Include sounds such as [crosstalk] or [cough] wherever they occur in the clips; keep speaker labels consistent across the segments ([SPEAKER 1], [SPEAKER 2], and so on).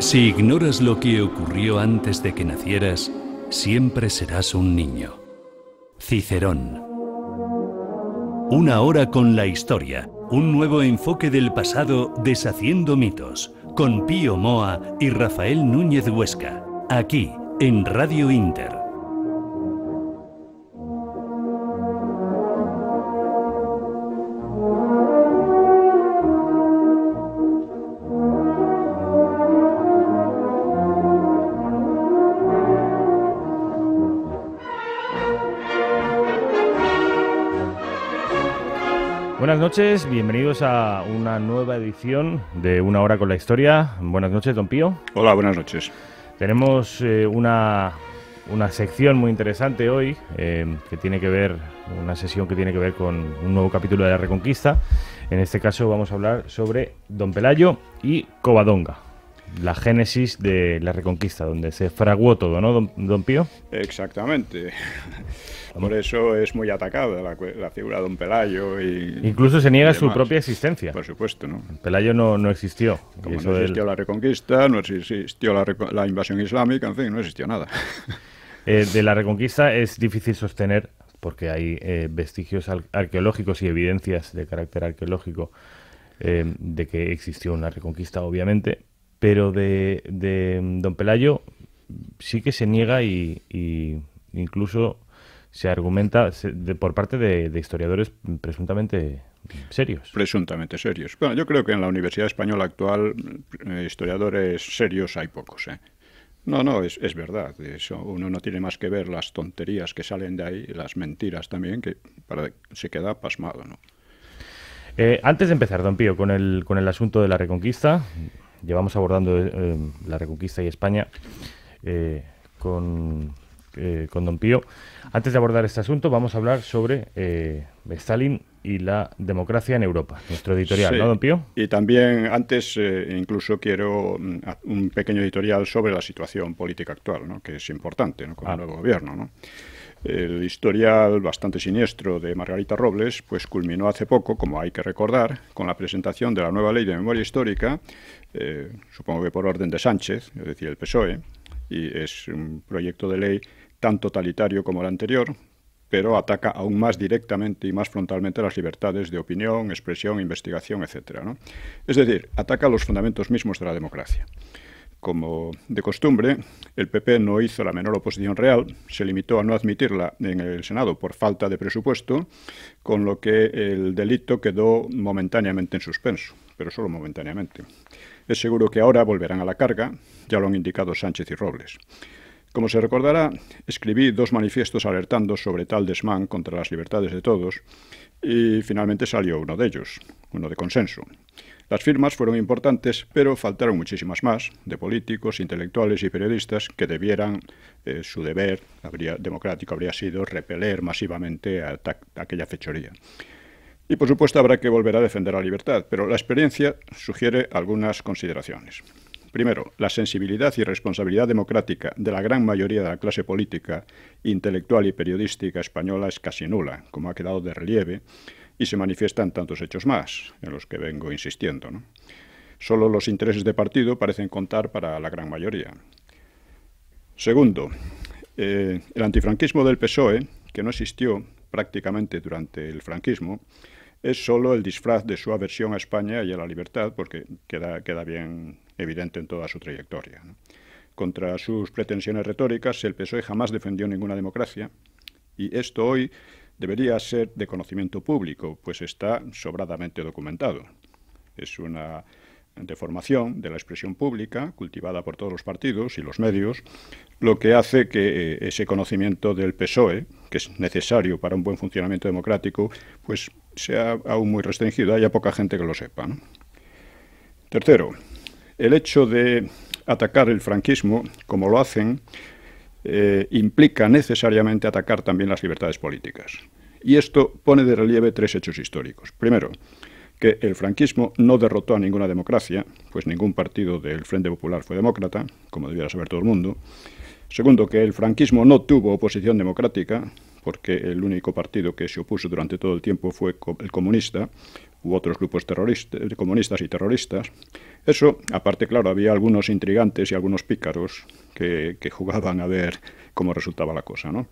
[SPEAKER 1] Si ignoras lo que ocurrió antes de que nacieras, siempre serás un niño. Cicerón. Una hora con la historia, un nuevo enfoque del pasado deshaciendo mitos, con Pío Moa y Rafael Núñez Huesca, aquí en Radio Inter. Buenas noches, bienvenidos a una nueva edición de Una Hora con la Historia. Buenas noches, don Pío. Hola, buenas noches. Tenemos eh, una, sección muy interesante hoy, eh, que tiene que ver, una sesión que tiene que ver con un nuevo capítulo de la Reconquista. En este caso vamos a hablar sobre Don Pelayo y Covadonga la génesis de la Reconquista, donde se fraguó todo, ¿no, don, Pío?
[SPEAKER 2] Exactamente. [laughs] Por eso es muy atacada la, figura de don Pelayo. Y, Incluso se niega su propia existencia. Por supuesto, ¿no?
[SPEAKER 1] Pelayo no, no existió. no existió
[SPEAKER 2] la Reconquista, no existió la, invasión islámica, en fin, no existió nada. [laughs]
[SPEAKER 1] Eh, de la Reconquista es difícil sostener, porque hay eh, vestigios arqueológicos y evidencias de carácter arqueológico eh, de que existió una Reconquista, obviamente, pero de, de don Pelayo sí que se niega y, y incluso se argumenta por parte de, historiadores
[SPEAKER 2] presuntamente serios. Presuntamente serios. Bueno, yo creo que en la Universidad Española actual eh, historiadores serios hay pocos. ¿eh? No, no, es, es verdad. Eso, uno no tiene más que ver las tonterías que salen de ahí, las mentiras también, que para, se queda pasmado. ¿no?
[SPEAKER 1] Eh, antes de empezar, don Pío, con el, con el asunto de la reconquista, llevamos abordando eh, la Reconquista y España eh, eh, con, Don Pío. Antes de abordar este asunto, vamos a hablar sobre Stalin y la democracia en Europa, nuestro editorial, ¿no, Don Pío?
[SPEAKER 2] Y también antes, incluso quiero mm, un pequeño editorial sobre la situación política actual, ¿no? que es importante con el ah. nuevo gobierno. El historial bastante siniestro de Margarita Robles pues culminó hace poco, como hay que recordar, con la presentación de la nueva ley de memoria histórica eh, supongo que por orden de Sánchez, es decir, el PSOE, y es un proyecto de ley tan totalitario como el anterior, pero ataca aún más directamente y más frontalmente las libertades de opinión, expresión, investigación, etc. Es decir, ataca los fundamentos mismos de la democracia. Como de costumbre, el PP no hizo la menor oposición real, se limitó a no admitirla en el Senado por falta de presupuesto, con lo que el delito quedó momentáneamente en suspenso, pero solo momentáneamente. Es seguro que ahora volverán a la carga, ya lo han indicado Sánchez y Robles. Como se recordará, escribí dos manifiestos alertando sobre tal desmán contra las libertades de todos y finalmente salió uno de ellos, uno de consenso. Las firmas fueron importantes, pero faltaron muchísimas más, de políticos, intelectuales y periodistas que debieran, eh, su deber democrático habría sido repeler masivamente aquella fechoría. Y por supuesto habrá que volver a defender la libertad, pero la experiencia sugiere algunas consideraciones. Primero, la sensibilidad y responsabilidad democrática de la gran mayoría de la clase política, intelectual y periodística española es casi nula, como ha quedado de relieve, y se manifiestan tantos hechos más, en los que vengo insistiendo. Solo los intereses de partido parecen contar para la gran mayoría. Segundo, eh, el antifranquismo del PSOE, que no existió prácticamente durante el franquismo, es solo el disfraz de su aversión a España y a la libertad, porque queda, queda bien evidente en toda su trayectoria. Contra sus pretensiones retóricas, el PSOE jamás defendió ninguna democracia, y esto hoy debería ser de conocimiento público, pues está sobradamente documentado. Es una deformación de la expresión pública, cultivada por todos los partidos y los medios, lo que hace que eh, ese conocimiento del PSOE, que es necesario para un buen funcionamiento democrático, pues sea aún muy restringido, haya poca gente que lo sepa. Tercero, el hecho de atacar el franquismo, como lo hacen, eh, implica necesariamente atacar también las libertades políticas. Y esto pone de relieve tres hechos históricos. Primero, que el franquismo no derrotó a ninguna democracia, pues ningún partido del Frente Popular fue demócrata, como debiera saber todo el mundo. Segundo, que el franquismo no tuvo oposición democrática, porque el único partido que se opuso durante todo el tiempo fue el comunista, u otros grupos terroristas, comunistas y terroristas. Eso, aparte, claro, había algunos intrigantes y algunos pícaros que, que, jugaban a ver cómo resultaba la cosa. ¿no?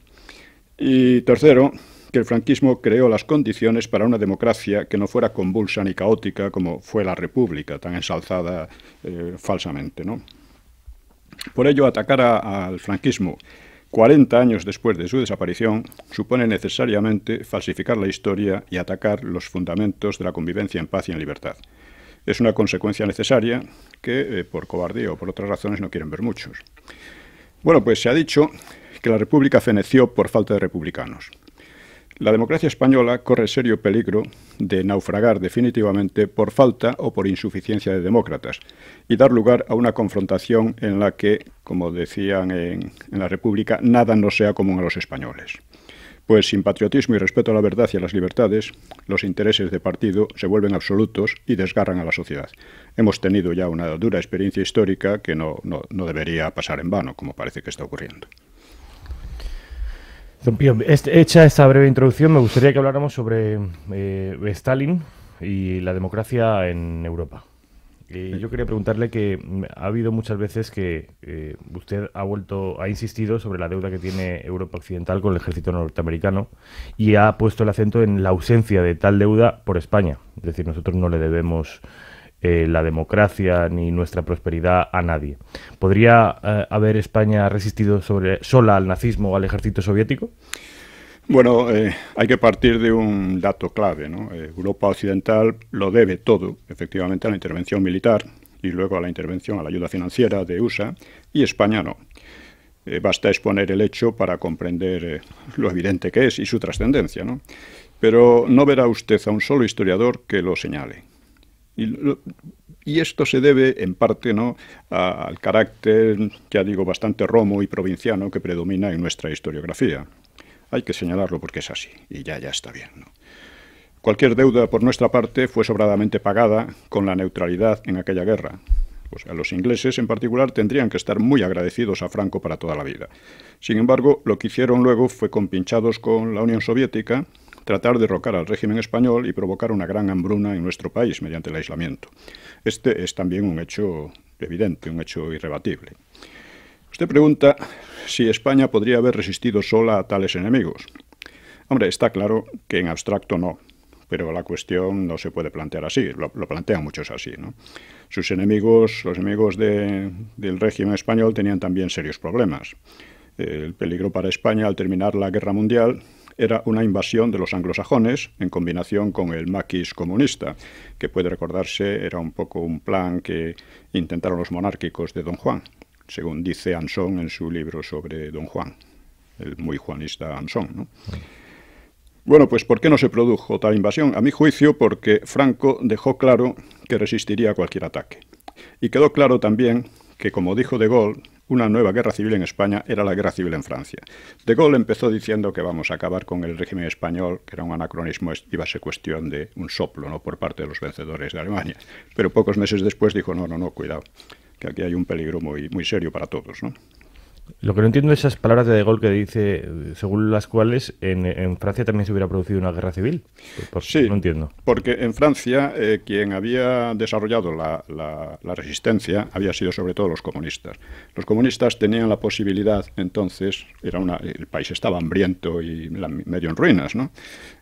[SPEAKER 2] Y tercero, que el franquismo creó las condiciones para una democracia que no fuera convulsa ni caótica como fue la República, tan ensalzada eh, falsamente. ¿no? Por ello, atacar al franquismo 40 años después de su desaparición, supone necesariamente falsificar la historia y atacar los fundamentos de la convivencia en paz y en libertad. Es una consecuencia necesaria que, eh, por cobardía o por otras razones, no quieren ver muchos. Bueno, pues se ha dicho que la República feneció por falta de republicanos. La democracia española corre serio peligro de naufragar definitivamente por falta o por insuficiencia de demócratas y dar lugar a una confrontación en la que, como decían en, la República, nada no sea común a los españoles. Pues sin patriotismo y respeto a la verdad y a las libertades, los intereses de partido se vuelven absolutos y desgarran a la sociedad. Hemos tenido ya una dura experiencia histórica que no debería pasar en vano, como parece que está ocurriendo.
[SPEAKER 1] Este, hecha esta breve introducción, me gustaría que habláramos sobre eh, Stalin y la democracia en Europa. Y yo quería preguntarle que mm, ha habido muchas veces que eh, usted ha vuelto, ha insistido sobre la deuda que tiene Europa Occidental con el ejército norteamericano y ha puesto el acento en la ausencia de tal deuda por España. Es decir, nosotros no le debemos eh, la democracia ni nuestra prosperidad a nadie. ¿Podría eh, haber España resistido sola al nazismo o al ejército soviético?
[SPEAKER 2] Bueno, eh, hay que partir de un dato clave. Europa Occidental lo debe todo, efectivamente, a la intervención militar y luego a la intervención, a la ayuda financiera de USA, y España no. basta exponer el hecho para comprender lo evidente que es y su trascendencia. Pero no verá usted a un solo historiador que lo señale. Y, esto se debe, en parte, ¿no? al carácter, ya digo, bastante romo y provinciano que predomina en nuestra historiografía. Hay que señalarlo porque es así, y ya, ya está bien, Cualquier deuda por nuestra parte fue sobradamente pagada con la neutralidad en aquella guerra. pues a los ingleses en particular tendrían que estar muy agradecidos a Franco para toda la vida. Sin embargo, lo que hicieron luego fue compinchados con la Unión Soviética, tratar de derrocar al régimen español y provocar una gran hambruna en nuestro país mediante el aislamiento. Este es también un hecho evidente, un hecho irrebatible. Usted pregunta si España podría haber resistido sola a tales enemigos. Hombre, está claro que en abstracto no, pero la cuestión no se puede plantear así, lo, plantean muchos así. ¿no? Sus enemigos, los enemigos del régimen español, tenían también serios problemas. El peligro para España al terminar la guerra mundial era una invasión de los anglosajones en combinación con el maquis comunista, que puede recordarse era un poco un plan que intentaron los monárquicos de Don Juan, según dice Anson en su libro sobre Don Juan, el muy juanista Anson. Bueno, pues ¿por qué no se produjo tal invasión? A mi juicio, porque Franco dejó claro que resistiría a cualquier ataque. Y quedó claro también que, como dijo De Gaulle, una nueva guerra civil en España era la guerra civil en Francia. De Gaulle empezó diciendo que vamos a acabar con el régimen español, que era un anacronismo, iba a ser cuestión de un soplo ¿no? por parte de los vencedores de Alemania. Pero pocos meses después dijo, no, no, no, cuidado, que aquí hay un peligro muy, muy serio para todos. ¿no?
[SPEAKER 1] Lo que no entiendo es esas palabras de De Gaulle que dice, según las cuales en, Francia también se hubiera producido una guerra civil. Por, sí, no entiendo.
[SPEAKER 2] Porque en Francia eh, quien había desarrollado la, resistencia había sido sobre todo los comunistas. Los comunistas tenían la posibilidad, entonces, era una, el país estaba hambriento y medio en ruinas, ¿no?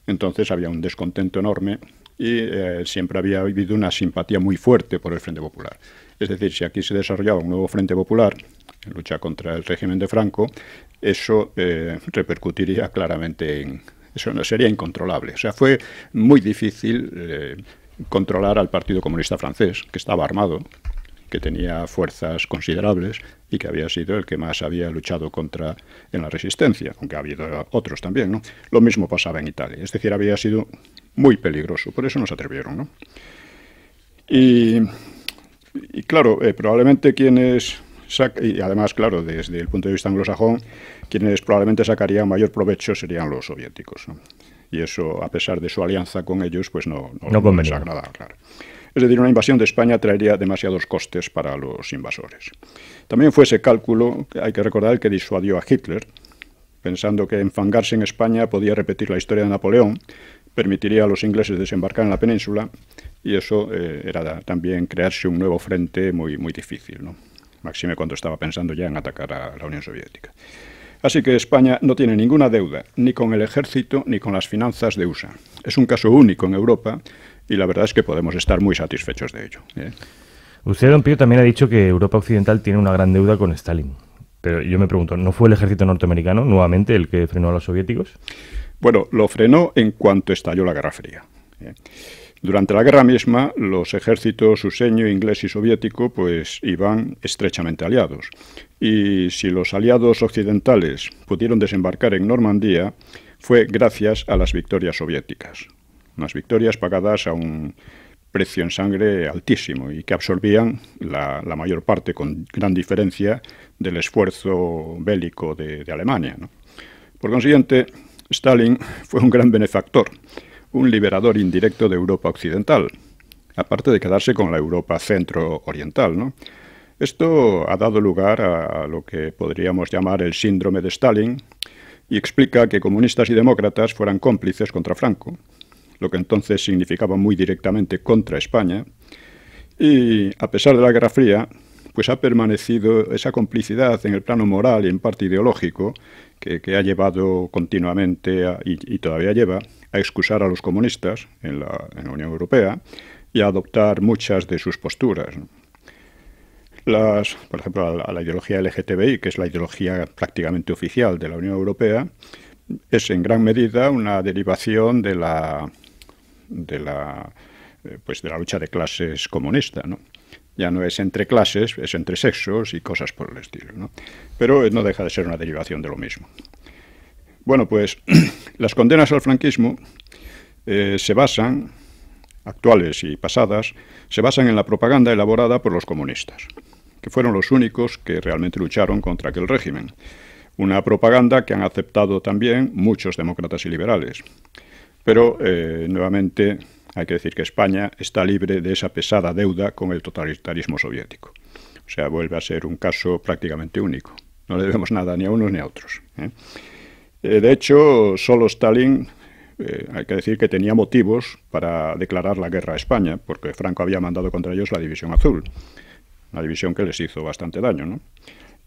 [SPEAKER 2] Entonces había un descontento enorme y eh, siempre había habido una simpatía muy fuerte por el Frente Popular. Es decir, si aquí se desarrollaba un nuevo Frente Popular en lucha contra el régimen de Franco, eso eh, repercutiría claramente en... Eso no sería incontrolable. O sea, fue muy difícil eh, controlar al Partido Comunista Francés, que estaba armado, que tenía fuerzas considerables y que había sido el que más había luchado contra en la resistencia, aunque ha habido otros también, ¿no? Lo mismo pasaba en Italia, es decir, había sido muy peligroso, por eso nos atrevieron, ¿no? Y y claro, eh, probablemente quienes, y además, claro, desde el punto de vista anglosajón, quienes probablemente sacarían mayor provecho serían los soviéticos. Y eso, a pesar de su alianza con ellos, pues no, no, les claro. Es decir, una invasión de España traería demasiados costes para los invasores. También fue ese cálculo, hay que recordar, que disuadió a Hitler, pensando que enfangarse en España podía repetir la historia de Napoleón, permitiría a los ingleses desembarcar en la península y eso eh, era también crearse un nuevo frente muy, muy difícil, ¿no? Máxime cuando estaba pensando ya en atacar a la Unión Soviética. Así que España no tiene ninguna deuda, ni con el ejército ni con las finanzas de USA. Es un caso único en Europa y la verdad es que podemos estar muy satisfechos de ello. ¿eh?
[SPEAKER 1] Usted, don Pío, también ha dicho que Europa Occidental tiene una gran deuda con Stalin. Pero yo me pregunto, ¿no fue el ejército norteamericano
[SPEAKER 2] nuevamente el que frenó a los soviéticos? Bueno, lo frenó en cuanto estalló la Guerra Fría. ¿eh? Durante la guerra misma, los ejércitos suseño, inglés y soviético pues iban estrechamente aliados. Y si los aliados occidentales pudieron desembarcar en Normandía, fue gracias a las victorias soviéticas. Unas victorias pagadas a un precio en sangre altísimo y que absorbían la, mayor parte, con gran diferencia, del esfuerzo bélico de, Alemania. Por consiguiente, Stalin fue un gran benefactor un liberador indirecto de Europa Occidental, aparte de quedarse con la Europa centro-oriental. ¿no? Esto ha dado lugar a lo que podríamos llamar el síndrome de Stalin y explica que comunistas y demócratas fueran cómplices contra Franco, lo que entonces significaba muy directamente contra España, y a pesar de la Guerra Fría, pues ha permanecido esa complicidad en el plano moral y en parte ideológico que, ha llevado continuamente y, todavía lleva a excusar a los comunistas en la, Unión Europea y a adoptar muchas de sus posturas. Las, por ejemplo, a la, ideología LGTBI, que es la ideología prácticamente oficial de la Unión Europea, es en gran medida una derivación de la, de la, eh, pues de la lucha de clases comunista. ¿no? ya no es entre clases, es entre sexos y cosas por el estilo. Pero eh, no deja de ser una derivación de lo mismo. Bueno, pues [clears throat] las condenas al franquismo eh, se basan, actuales y pasadas, se basan en la propaganda elaborada por los comunistas, que fueron los únicos que realmente lucharon contra aquel régimen. Una propaganda que han aceptado también muchos demócratas y liberales. Pero, eh, nuevamente, hay que decir que España está libre de esa pesada deuda con el totalitarismo soviético. O sea, vuelve a ser un caso prácticamente único. No le debemos nada ni a unos ni a otros. ¿eh? Eh, de hecho, solo Stalin, eh, hay que decir que tenía motivos para declarar la guerra a España, porque Franco había mandado contra ellos la División Azul, una división que les hizo bastante daño.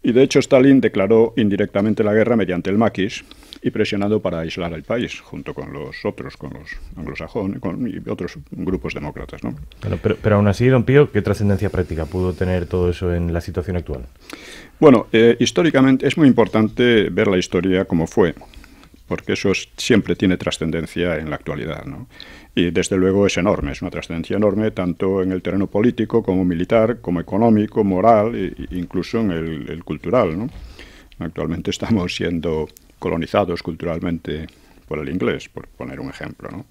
[SPEAKER 2] Y de hecho, Stalin declaró indirectamente la guerra mediante el maquis, y presionando para aislar al país, junto con los otros, con los anglosajones con, y otros grupos demócratas. ¿no?
[SPEAKER 1] pero, pero, aún así, don Pío, ¿qué trascendencia práctica pudo tener todo eso en la situación actual?
[SPEAKER 2] Bueno, eh, históricamente es muy importante ver la historia como fue, porque eso siempre tiene trascendencia en la actualidad. ¿no? Y desde luego es enorme, es una trascendencia enorme, tanto en el terreno político como militar, como económico, moral e, incluso en el, el cultural. ¿no? Actualmente [laughs] estamos siendo colonizados culturalmente por el inglés, por poner un ejemplo.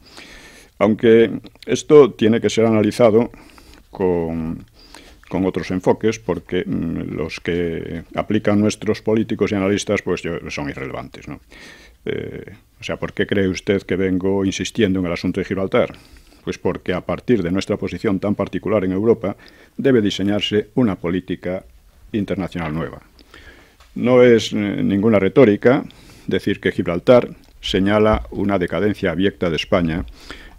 [SPEAKER 2] Aunque esto tiene que ser analizado con, otros enfoques, porque mm, los que aplican nuestros políticos y analistas pues son irrelevantes. Eh, o sea, ¿por qué cree usted que vengo insistiendo en el asunto de Gibraltar? Pues porque a partir de nuestra posición tan particular en Europa debe diseñarse una política internacional nueva. No es eh, ninguna retórica, decir que Gibraltar señala una decadencia abierta de España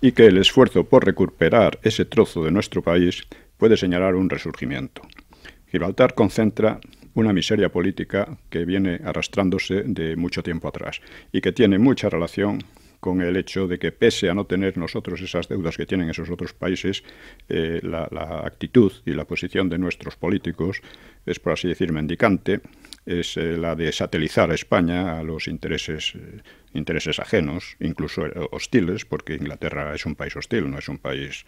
[SPEAKER 2] y que el esfuerzo por recuperar ese trozo de nuestro país puede señalar un resurgimiento. Gibraltar concentra una miseria política que viene arrastrándose de mucho tiempo atrás y que tiene mucha relación con el hecho de que pese a no tener nosotros esas deudas que tienen esos otros países, eh, la, actitud y la posición de nuestros políticos es, por así decir, mendicante es eh, la de satelizar a España a los intereses, eh, intereses ajenos, incluso eh, hostiles, porque Inglaterra es un país hostil, no es un país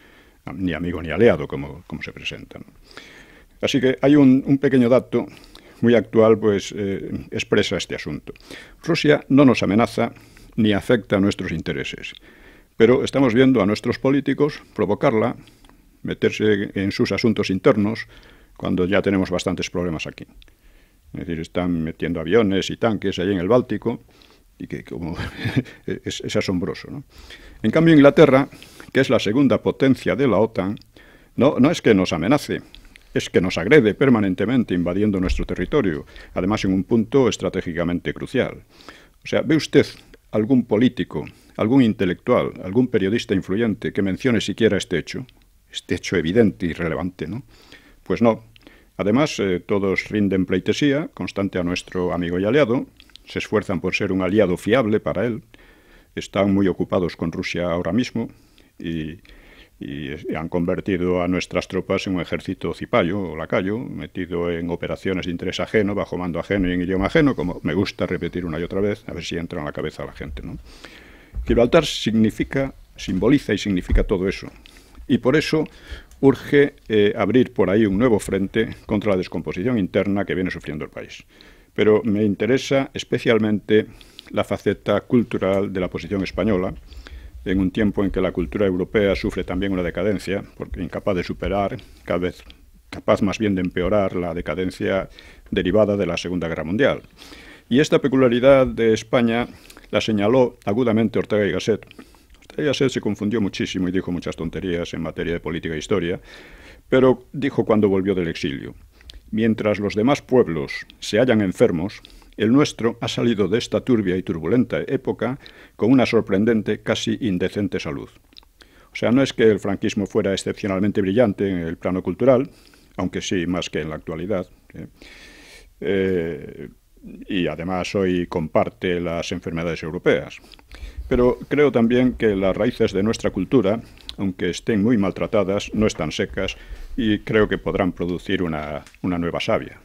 [SPEAKER 2] ni amigo ni aliado como, se presenta. Así que hay un, pequeño dato muy actual, pues expresa este asunto. Rusia no nos amenaza ni afecta a nuestros intereses, pero estamos viendo a nuestros políticos provocarla, meterse en sus asuntos internos, cuando ya tenemos bastantes problemas aquí. Es decir, están metiendo aviones y tanques ahí en el Báltico, y que como [laughs] es, es, asombroso. ¿no? En cambio, Inglaterra, que es la segunda potencia de la OTAN, no, no es que nos amenace, es que nos agrede permanentemente invadiendo nuestro territorio, además en un punto estratégicamente crucial. O sea, ¿ve usted algún político, algún intelectual, algún periodista influyente que mencione siquiera este hecho? Este hecho evidente y relevante, ¿no? Pues no, Además, eh, todos rinden pleitesía constante a nuestro amigo y aliado, se esfuerzan por ser un aliado fiable para él, están muy ocupados con Rusia ahora mismo y, eh, han convertido a nuestras tropas en un ejército cipayo o lacayo, metido en operaciones de interés ajeno, bajo mando ajeno y en idioma ajeno, como me gusta repetir una y otra vez, a ver si entra en la cabeza a la gente. ¿no? Gibraltar significa, simboliza y significa todo eso. Y por eso urge eh, abrir por ahí un nuevo frente contra la descomposición interna que viene sufriendo el país. Pero me interesa especialmente la faceta cultural de la posición española, en un tiempo en que la cultura europea sufre también una decadencia, porque incapaz de superar, cada vez capaz más bien de empeorar la decadencia derivada de la Segunda Guerra Mundial. Y esta peculiaridad de España la señaló agudamente Ortega y Gasset ella este se confundió muchísimo y dijo muchas tonterías en materia de política e historia, pero dijo cuando volvió del exilio, mientras los demás pueblos se hallan enfermos, el nuestro ha salido de esta turbia y turbulenta época con una sorprendente, casi indecente salud. O sea, no es que el franquismo fuera excepcionalmente brillante en el plano cultural, aunque sí más que en la actualidad. ¿eh? Eh, y además hoy comparte las enfermedades europeas. Pero creo también que las raíces de nuestra cultura, aunque estén muy maltratadas, no están secas y creo que podrán producir una, nueva savia.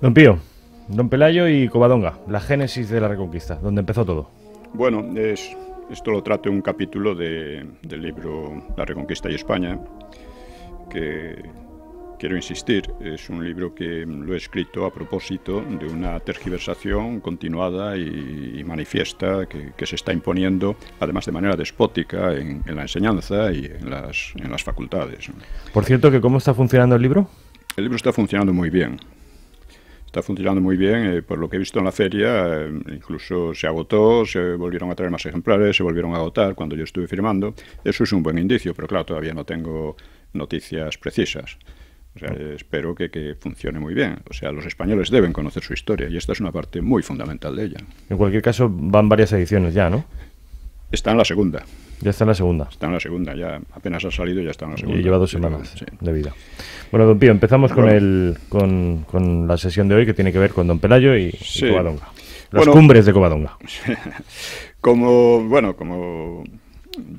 [SPEAKER 1] Don Pío, Don Pelayo y Covadonga, la génesis de la Reconquista, donde empezó todo.
[SPEAKER 2] Bueno, esto lo trato en un capítulo de, del libro La Reconquista y España, que quiero insistir, es un libro que lo he escrito a propósito de una tergiversación continuada y, manifiesta que, se está imponiendo, además de manera despótica, en, la enseñanza y en las, en las facultades.
[SPEAKER 1] Por cierto, que ¿cómo está funcionando el libro?
[SPEAKER 2] El libro está funcionando muy bien está funcionando muy bien. Eh, por lo que he visto en la feria, eh, incluso se agotó, se volvieron a traer más ejemplares, se volvieron a agotar cuando yo estuve firmando. Eso es un buen indicio, pero claro, todavía no tengo noticias precisas. espero que, que, funcione muy bien. O sea, los españoles deben conocer su historia y esta es una parte muy fundamental de ella. En cualquier caso, van varias ediciones ya, ¿no? Está en la segunda. Ya está en la segunda. Está en la segunda, ya apenas ha salido ya está en la segunda. Y lleva dos semanas de vida.
[SPEAKER 1] Bueno, don Pío, empezamos con, el, con, la sesión de hoy que tiene que ver con don Pelayo y, sí.
[SPEAKER 2] Las cumbres de Covadonga. [laughs] como, bueno, como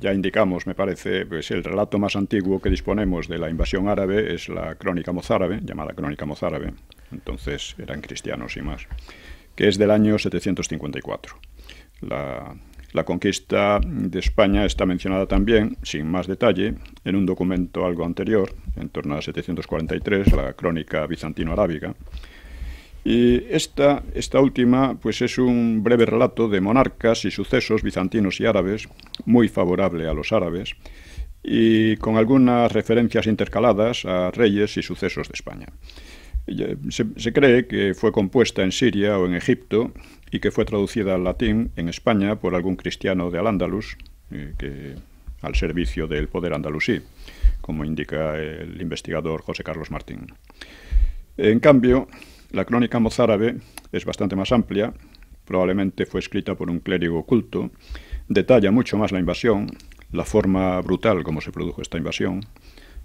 [SPEAKER 2] ya indicamos, me parece, pues el relato más antiguo que disponemos de la invasión árabe es la crónica mozárabe, llamada crónica mozárabe, entonces eran cristianos y más, que es del año 754. La la conquista de España está mencionada también, sin más detalle, en un documento algo anterior, en torno a 743, la Crónica Bizantino-Arábiga. Y esta, última pues es un breve relato de monarcas y sucesos bizantinos y árabes, muy favorable a los árabes, y con algunas referencias intercaladas a reyes y sucesos de España. Eh, se cree que fue compuesta en Siria o en Egipto y que fue traducida al latín en España por algún cristiano de Al-Ándalus, eh, que al servicio del poder andalusí, como indica el investigador José Carlos Martín. En cambio, la crónica mozárabe es bastante más amplia, probablemente fue escrita por un clérigo oculto, detalla mucho más la invasión, la forma brutal como se produjo esta invasión,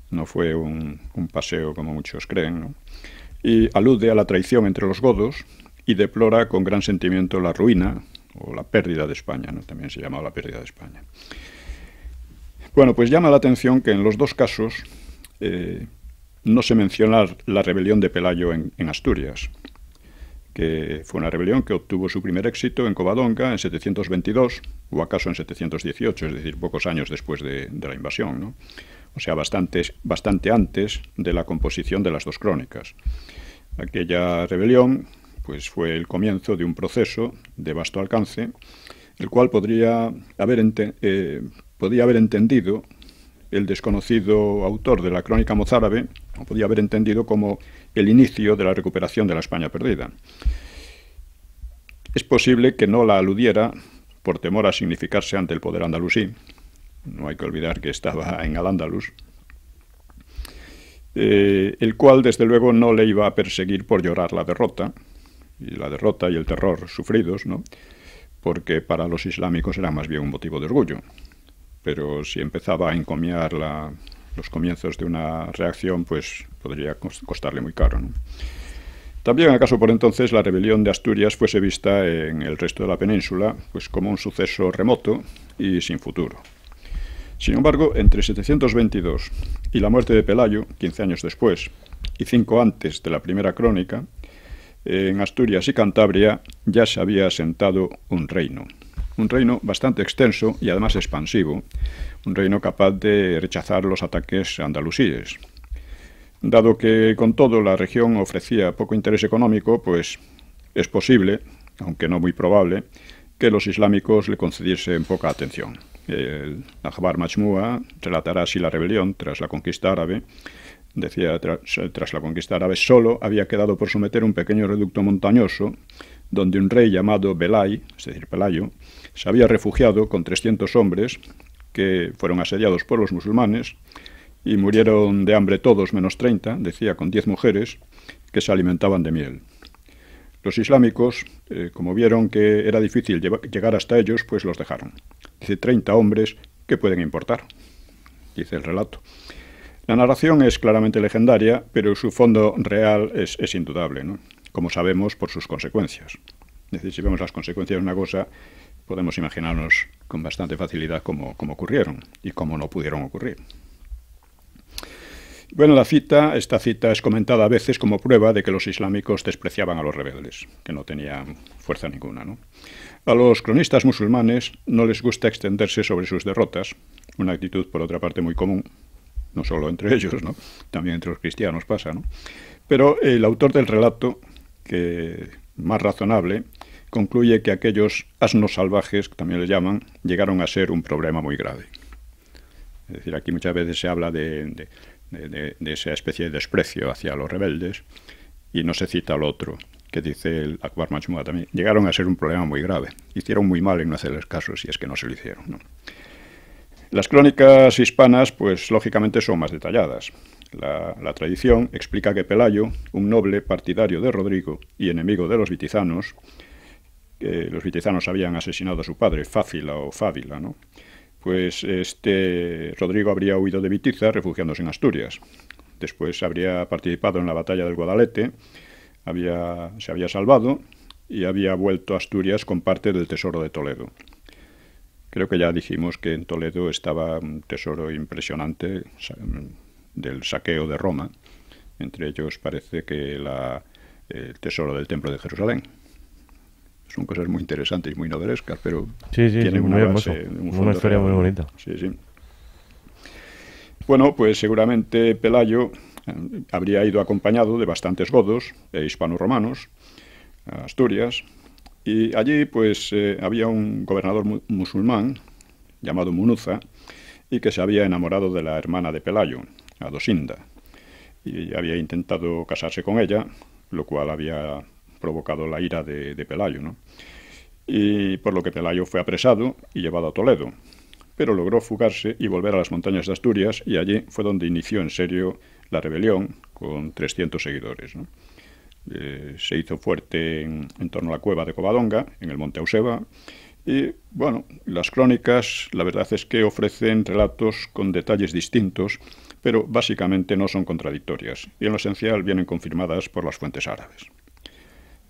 [SPEAKER 2] no fue un, paseo como muchos creen, y alude a la traición entre los godos, y deplora con gran sentimiento la ruina o la pérdida de España, también se llamaba la pérdida de España. Bueno, pues llama la atención que en los dos casos eh, no se menciona la rebelión de Pelayo en, Asturias, que fue una rebelión que obtuvo su primer éxito en Covadonga en 722 o acaso en 718, es decir, pocos años después de, la invasión, o sea, bastante, bastante antes de la composición de las dos crónicas. Aquella rebelión pues fue el comienzo de un proceso de vasto alcance, el cual podría haber, eh, haber entendido el desconocido autor de la crónica mozárabe, o podía haber entendido como el inicio de la recuperación de la España perdida. Es posible que no la aludiera por temor a significarse ante el poder andalusí. No hay que olvidar que estaba en Al-Ándalus, eh, el cual desde luego no le iba a perseguir por llorar la derrota, y la derrota y el terror sufridos, ¿no? porque para los islámicos era más bien un motivo de orgullo. Pero si empezaba a encomiar los comienzos de una reacción, pues podría costarle muy caro. También acaso por entonces la rebelión de Asturias fuese vista en el resto de la península pues como un suceso remoto y sin futuro. Sin embargo, entre 722 y la muerte de Pelayo, 15 años después, y cinco antes de la primera crónica, en Asturias y Cantabria ya se había asentado un reino. Un reino bastante extenso y además expansivo, un reino capaz de rechazar los ataques andalusíes. Dado que con todo la región ofrecía poco interés económico, pues es posible, aunque no muy probable, que los islámicos le concediesen poca atención. El jabar Machmua relatará así la rebelión tras la conquista árabe decía, tras, la conquista árabe solo había quedado por someter un pequeño reducto montañoso donde un rey llamado Belay, es decir, Pelayo, se había refugiado con 300 hombres que fueron asediados por los musulmanes y murieron de hambre todos menos 30, decía, con 10 mujeres que se alimentaban de miel. Los islámicos, eh, como vieron que era difícil llegar hasta ellos, pues los dejaron. Dice 30 hombres, ¿qué pueden importar? Dice el relato. La narración es claramente legendaria, pero su fondo real es, indudable, como sabemos por sus consecuencias. Es decir, si vemos las consecuencias de una cosa, podemos imaginarnos con bastante facilidad cómo, ocurrieron y cómo no pudieron ocurrir. Bueno, la cita, esta cita es comentada a veces como prueba de que los islámicos despreciaban a los rebeldes, que no tenían fuerza ninguna. A los cronistas musulmanes no les gusta extenderse sobre sus derrotas, una actitud por otra parte muy común no solo entre [laughs] ellos, ¿no? también entre los cristianos pasa. ¿no? Pero el autor del relato, que más razonable, concluye que aquellos asnos salvajes, que también le llaman, llegaron a ser un problema muy grave. Es decir, aquí muchas veces se habla de, esa especie de desprecio hacia los rebeldes y no se cita al otro, que dice el Akbar Machumada también. Llegaron a ser un problema muy grave. Hicieron muy mal en no hacerles caso si es que no se lo hicieron. Las crónicas hispanas, pues lógicamente son más detalladas. La, tradición explica que Pelayo, un noble partidario de Rodrigo y enemigo de los vitizanos, los vitizanos habían asesinado a su padre, Fácila o Fávila, ¿no? pues este Rodrigo habría huido de Vitiza refugiándose en Asturias. Después habría participado en la batalla del Guadalete, había, se había salvado y había vuelto a Asturias con parte del tesoro de Toledo. Creo que ya dijimos que en Toledo estaba un tesoro impresionante del saqueo de Roma. Entre ellos parece que la, el tesoro del Templo de Jerusalén. Son cosas muy interesantes y muy novelescas, pero tiene una, historia muy bonita. Sí, sí. Bueno, pues seguramente Pelayo eh, habría ido acompañado de bastantes godos e hispanoromanos a Asturias, y allí pues eh, había un gobernador musulmán llamado Munuza y que se había enamorado de la hermana de Pelayo, Adosinda, y había intentado casarse con ella, lo cual había provocado la ira de, Pelayo, ¿no? y por lo que Pelayo fue apresado y llevado a Toledo, pero logró fugarse y volver a las montañas de Asturias y allí fue donde inició en serio la rebelión con 300 seguidores. ¿no? Eh, se hizo fuerte en, torno a la cueva de Covadonga, en el Monte Auseba. Y bueno, las crónicas, la verdad es que ofrecen relatos con detalles distintos, pero básicamente no son contradictorias y en lo esencial vienen confirmadas por las fuentes árabes.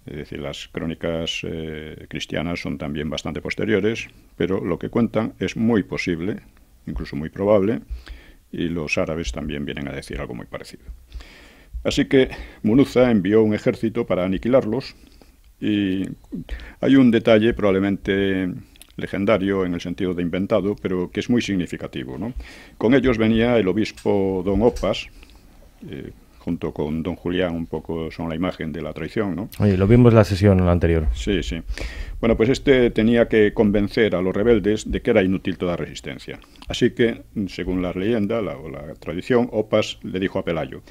[SPEAKER 2] Es decir, las crónicas eh, cristianas son también bastante posteriores, pero lo que cuentan es muy posible, incluso muy probable, y los árabes también vienen a decir algo muy parecido. Así que Munuza envió un ejército para aniquilarlos y hay un detalle probablemente legendario en el sentido de inventado, pero que es muy significativo. ¿no? Con ellos venía el obispo don Opas, eh, junto con don Julián, un poco son la imagen de la traición. ¿no?
[SPEAKER 1] Oye, lo vimos en la sesión anterior.
[SPEAKER 2] Sí, sí. Bueno, pues este tenía que convencer a los rebeldes de que era inútil toda resistencia. Así que, según la leyenda o la tradición, Opas le dijo a Pelayo,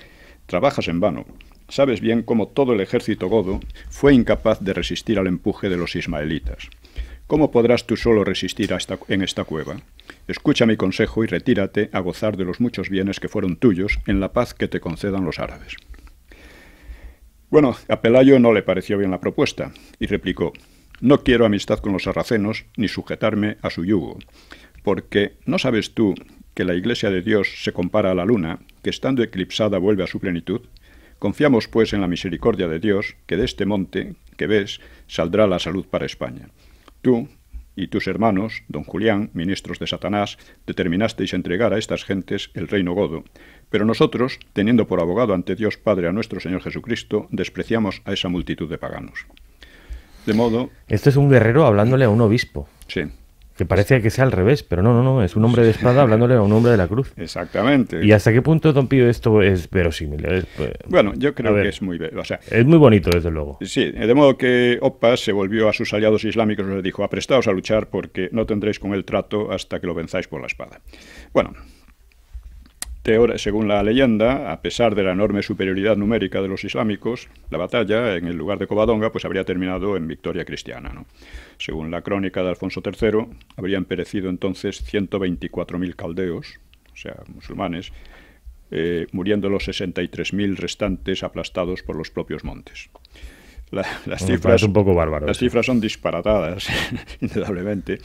[SPEAKER 2] trabajas en vano. Sabes bien cómo todo el ejército godo fue incapaz de resistir al empuje de los ismaelitas. ¿Cómo podrás tú solo resistir en esta cueva? Escucha mi consejo y retírate a gozar de los muchos bienes que fueron tuyos en la paz que te concedan los árabes. Bueno, a Pelayo no le pareció bien la propuesta y replicó, no quiero amistad con los sarracenos ni sujetarme a su yugo, porque ¿no sabes tú que la Iglesia de Dios se compara a la luna, que estando eclipsada vuelve a su plenitud, confiamos pues en la misericordia de Dios, que de este monte, que ves, saldrá la salud para España. Tú y tus hermanos, don Julián, ministros de Satanás, determinasteis entregar a estas gentes el reino godo, pero nosotros, teniendo por abogado ante Dios Padre a nuestro Señor Jesucristo, despreciamos a esa multitud de paganos. De modo...
[SPEAKER 1] Esto es un guerrero hablándole a un obispo. Sí. Que parece que sea al revés, pero no, no, no, es un hombre de espada [laughs] hablándole a un hombre de la cruz.
[SPEAKER 2] Exactamente. ¿Y hasta
[SPEAKER 1] qué punto, Don Pío, esto es verosímil? Pues,
[SPEAKER 2] bueno, yo creo que es muy... O
[SPEAKER 1] es muy bonito, desde luego.
[SPEAKER 2] Sí, de modo que Opa se volvió a sus aliados islámicos y les dijo, aprestaos a luchar porque no tendréis con él trato hasta que lo venzáis por la espada. Bueno, según la leyenda, a pesar de la enorme superioridad numérica de los islámicos, la batalla en el lugar de Covadonga pues habría terminado en victoria cristiana. ¿no? Según la crónica de Alfonso III, habrían perecido entonces 124.000 caldeos, o sea, musulmanes, eh, muriendo los 63.000 restantes aplastados por los propios montes. las, cifras, un poco las cifras son disparatadas, [laughs] indudablemente,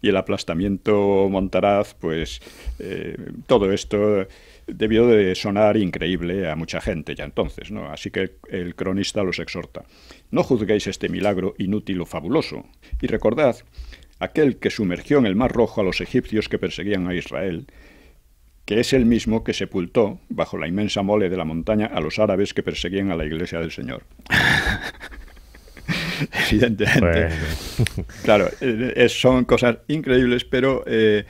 [SPEAKER 2] y el aplastamiento montaraz, pues eh, todo esto debió de sonar increíble a mucha gente ya entonces, ¿no? Así que el cronista los exhorta. No juzguéis este milagro inútil o fabuloso, y recordad aquel que sumergió en el Mar Rojo a los egipcios que perseguían a Israel, que es el mismo que sepultó bajo la inmensa mole de la montaña a los árabes que perseguían a la iglesia del Señor. [laughs] Evidentemente. Claro, eh, son cosas increíbles, pero eh,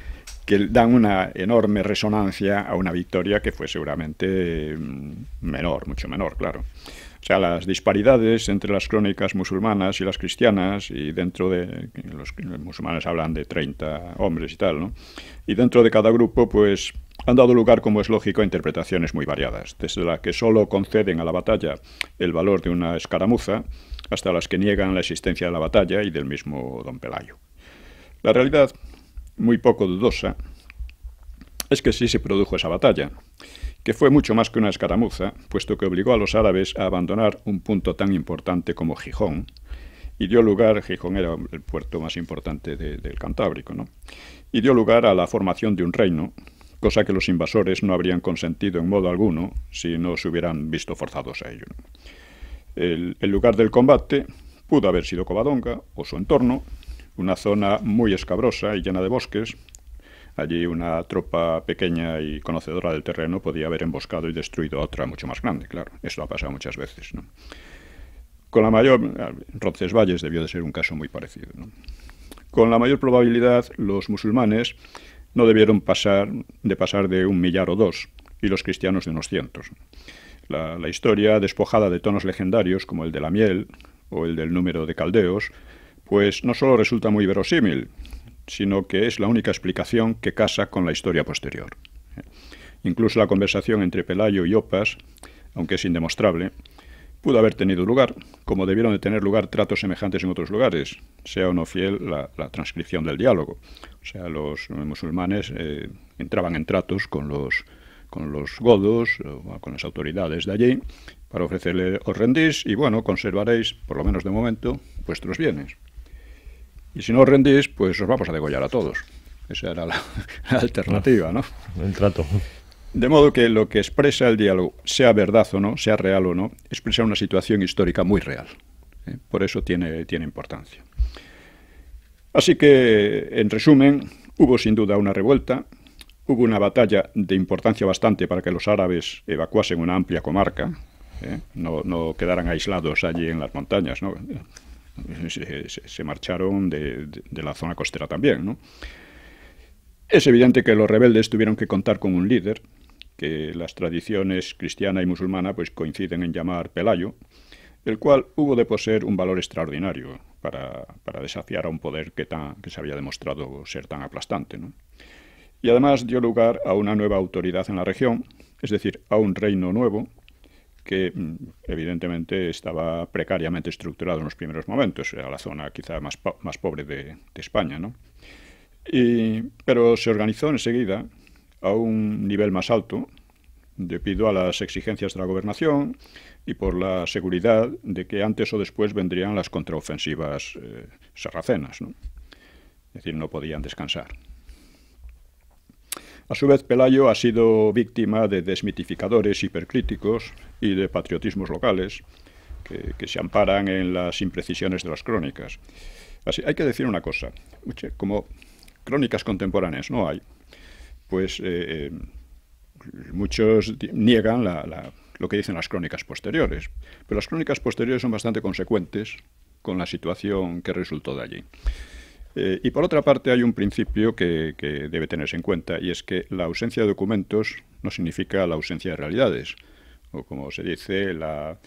[SPEAKER 2] que dan una enorme resonancia a una victoria que fue seguramente mm, menor, mucho menor, claro. O sea, las disparidades entre las crónicas musulmanas y las cristianas, y dentro de. Los, musulmanes hablan de 30 hombres y tal, ¿no? Y dentro de cada grupo, pues han dado lugar, como es lógico, a interpretaciones muy variadas, desde las que solo conceden a la batalla el valor de una escaramuza, hasta las que niegan la existencia de la batalla y del mismo don Pelayo. La realidad, muy poco dudosa, es que sí se produjo esa batalla, que fue mucho más que una escaramuza, puesto que obligó a los árabes a abandonar un punto tan importante como Gijón, y dio lugar, Gijón era el puerto más importante del Cantábrico, ¿no? y dio lugar a la formación de un reino, cosa que los invasores no habrían consentido en modo alguno si no se hubieran visto forzados a ello. El, el lugar del combate pudo haber sido Covadonga o su entorno, una zona muy escabrosa y llena de bosques, Allí una tropa pequeña y conocedora del terreno podía haber emboscado y destruido a otra mucho más grande, claro. Esto ha pasado muchas veces. Con la mayor. Ah, Roncesvalles debió de ser un caso muy parecido. Con la mayor probabilidad, los musulmanes no debieron pasar de pasar de un millar o dos, y los cristianos de unos cientos. La, la historia, despojada de tonos legendarios como el de la miel o el del número de caldeos, pues no solo resulta muy verosímil, sino que es la única explicación que casa con la historia posterior. Incluso la conversación entre Pelayo y Opas, aunque es indemostrable, pudo haber tenido lugar, como debieron de tener lugar tratos semejantes en otros lugares, sea o no fiel la, transcripción del diálogo. O sea, los musulmanes eh, entraban en tratos con los, con los godos, o con las autoridades de allí, para ofrecerle os rendís y bueno, conservaréis, por lo menos de momento, vuestros bienes. Y si no os rendís, pues os vamos a degollar a todos. Esa era la, [laughs] alternativa, ¿no? Ah, el trato. De modo que lo que expresa el diálogo, sea verdad o no, sea real o no, expresa una situación histórica muy real. ¿eh? Por eso tiene, tiene importancia. Así que, en resumen, hubo sin duda una revuelta, hubo una batalla de importancia bastante para que los árabes evacuasen una amplia comarca, ¿eh? no, no, quedaran aislados allí en las montañas, ¿no? se, marcharon de, la zona costera también. Es evidente que los rebeldes tuvieron que contar con un líder, que las tradiciones cristiana y musulmana pues, coinciden en llamar Pelayo, el cual hubo de poseer un valor extraordinario para, para desafiar a un poder que, que se había demostrado ser tan aplastante. Y además dio lugar a una nueva autoridad en la región, es decir, a un reino nuevo que mm. evidentemente estaba precariamente estructurado en los primeros momentos, era la zona quizá más, más pobre de, España. ¿no? Y, pero se organizó enseguida a un nivel más alto, debido a las exigencias de la gobernación y por la seguridad de que antes o después vendrían las contraofensivas eh, sarracenas. ¿no? Es decir, no podían descansar. A su vez, Pelayo ha sido víctima de desmitificadores hipercríticos y de patriotismos locales que, se amparan en las imprecisiones de las crónicas. Así, hay que decir una cosa, como crónicas contemporáneas no hay, pues eh, eh, muchos niegan lo que dicen las crónicas posteriores, pero las crónicas posteriores son bastante consecuentes con la situación que resultó de allí. Eh, y por otra parte hay un principio que, debe tenerse en cuenta y es que la ausencia de documentos no significa la ausencia de realidades o como se dice la,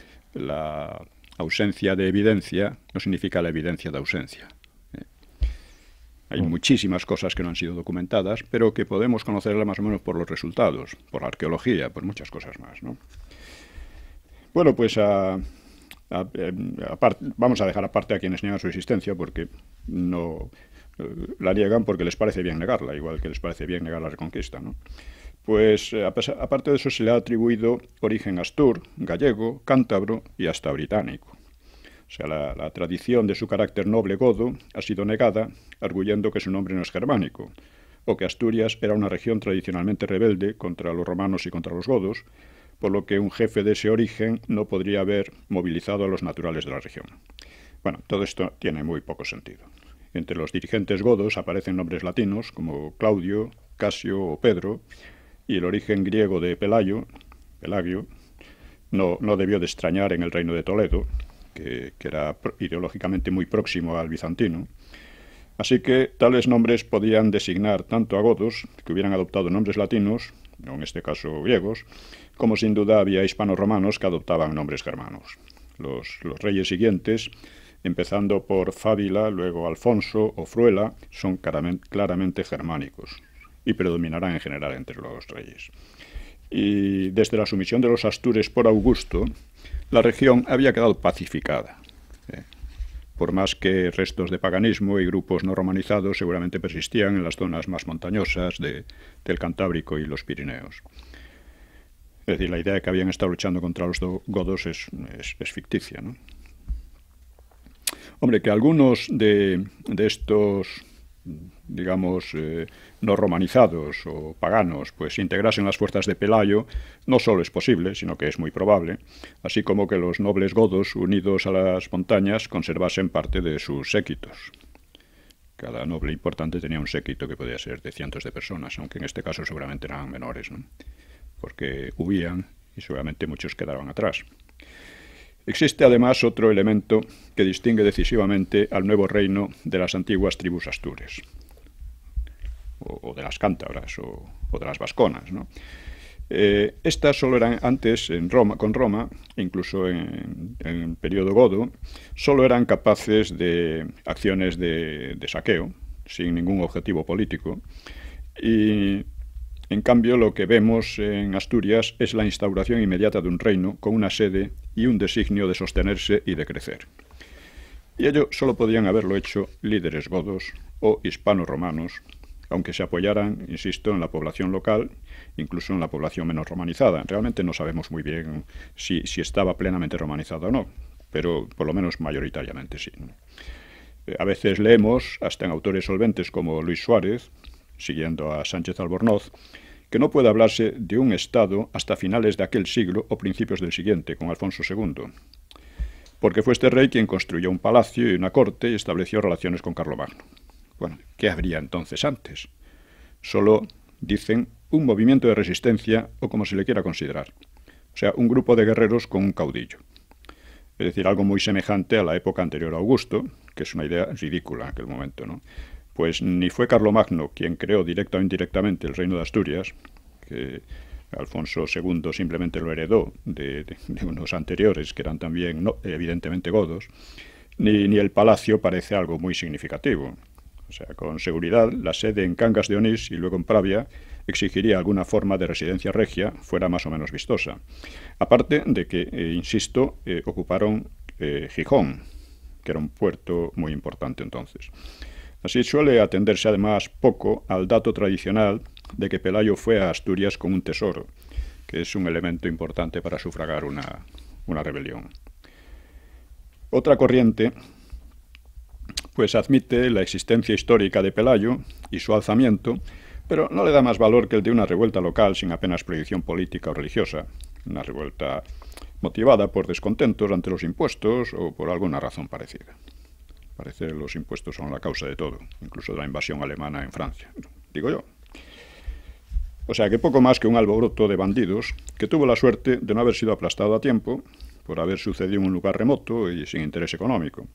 [SPEAKER 2] ausencia de evidencia no significa la evidencia de ausencia. Eh, hay mm. muchísimas cosas que no han sido documentadas, pero que podemos conocerlas más o menos por los resultados, por la arqueología, por muchas cosas más. Bueno, pues em, vamos a dejar aparte a quienes niegan su existencia, porque no la niegan porque les parece bien negarla, igual que les parece bien negar la reconquista. ¿no? Pues eh, aparte de eso se le ha atribuido origen astur, gallego, cántabro y hasta británico. O sea, la tradición de su carácter noble godo ha sido negada, arguyendo que su nombre no es germánico, o que Asturias era una región tradicionalmente rebelde contra los romanos y contra los godos, por lo que un jefe de ese origen no podría haber movilizado a los naturales de la región. Bueno, todo esto tiene muy poco sentido. Entre los dirigentes godos aparecen nombres latinos como Claudio, Casio o Pedro, y el origen griego de Pelayo, Pelagio, no, no debió de extrañar en el reino de Toledo, que, era ideológicamente muy próximo al bizantino. Así que tales nombres podían designar tanto a godos, que hubieran adoptado nombres latinos, en este caso griegos, como sin duda había hispanos romanos que adoptaban nombres germanos. Los, los reyes siguientes empezando por Fábila, luego Alfonso o Fruela, son claramente germánicos y predominarán en general entre los reyes. Y desde la sumisión de los Astures por Augusto, la región había quedado pacificada. ¿eh? Por más que restos de paganismo y grupos no romanizados seguramente persistían en las zonas más montañosas de, del Cantábrico y los Pirineos. Es decir, la idea de que habían estado luchando contra los godos es, es ficticia. ¿no? Hombre, que algunos de, estos digamos, eh, no romanizados o paganos, pues integrasen las fuerzas de Pelayo, no solo es posible, sino que es muy probable, así como que los nobles godos unidos a las montañas conservasen parte de sus séquitos. Cada noble importante tenía un séquito que podía ser de cientos de personas, aunque en este caso seguramente eran menores, ¿no? porque huían y seguramente muchos quedaron atrás. Existe además otro elemento que distingue decisivamente al nuevo reino de las antiguas tribus astures, o, de las cántabras, o, de las vasconas. Eh, estas solo eran antes en Roma, con Roma, incluso en, el periodo godo, solo eran capaces de acciones de, de saqueo, sin ningún objetivo político. Y en cambio, lo que vemos en Asturias es la instauración inmediata de un reino con una sede y un designio de sostenerse y de crecer. Y ello solo podían haberlo hecho líderes godos o hispano-romanos, aunque se apoyaran, insisto, en la población local, incluso en la población menos romanizada. Realmente no sabemos muy bien si, si estaba plenamente romanizada o no, pero por lo menos mayoritariamente sí. Eh, a veces leemos, hasta en autores solventes como Luis Suárez, siguiendo a Sánchez Albornoz, que no puede hablarse de un Estado hasta finales de aquel siglo o principios del siguiente, con Alfonso II, porque fue este rey quien construyó un palacio y una corte y estableció relaciones con Carlomagno. Bueno, ¿qué habría entonces antes? Solo, dicen, un movimiento de resistencia o como se le quiera considerar, o sea, un grupo de guerreros con un caudillo. Es decir, algo muy semejante a la época anterior a Augusto, que es una idea ridícula en aquel momento, ¿no? pues ni fue Carlomagno quien creó directa o indirectamente el reino de Asturias, que Alfonso II simplemente lo heredó de, unos anteriores que eran también evidentemente godos, ni, ni, el palacio parece algo muy significativo. O sea, con seguridad la sede en Cangas de Onís y luego en Pravia exigiría alguna forma de residencia regia, fuera más o menos vistosa. Aparte de que, eh, insisto, eh, ocuparon eh, Gijón, que era un puerto muy importante entonces. Así suele atenderse además poco al dato tradicional de que Pelayo fue a Asturias con un tesoro, que es un elemento importante para sufragar una, rebelión. Otra corriente pues admite la existencia histórica de Pelayo y su alzamiento, pero no le da más valor que el de una revuelta local sin apenas proyección política o religiosa, una revuelta motivada por descontentos ante los impuestos o por alguna razón parecida. Parece que los impuestos son la causa de todo, incluso de la invasión alemana en Francia, digo yo. O sea que poco más que un alboroto de bandidos que tuvo la suerte de no haber sido aplastado a tiempo por haber sucedido en un lugar remoto y sin interés económico.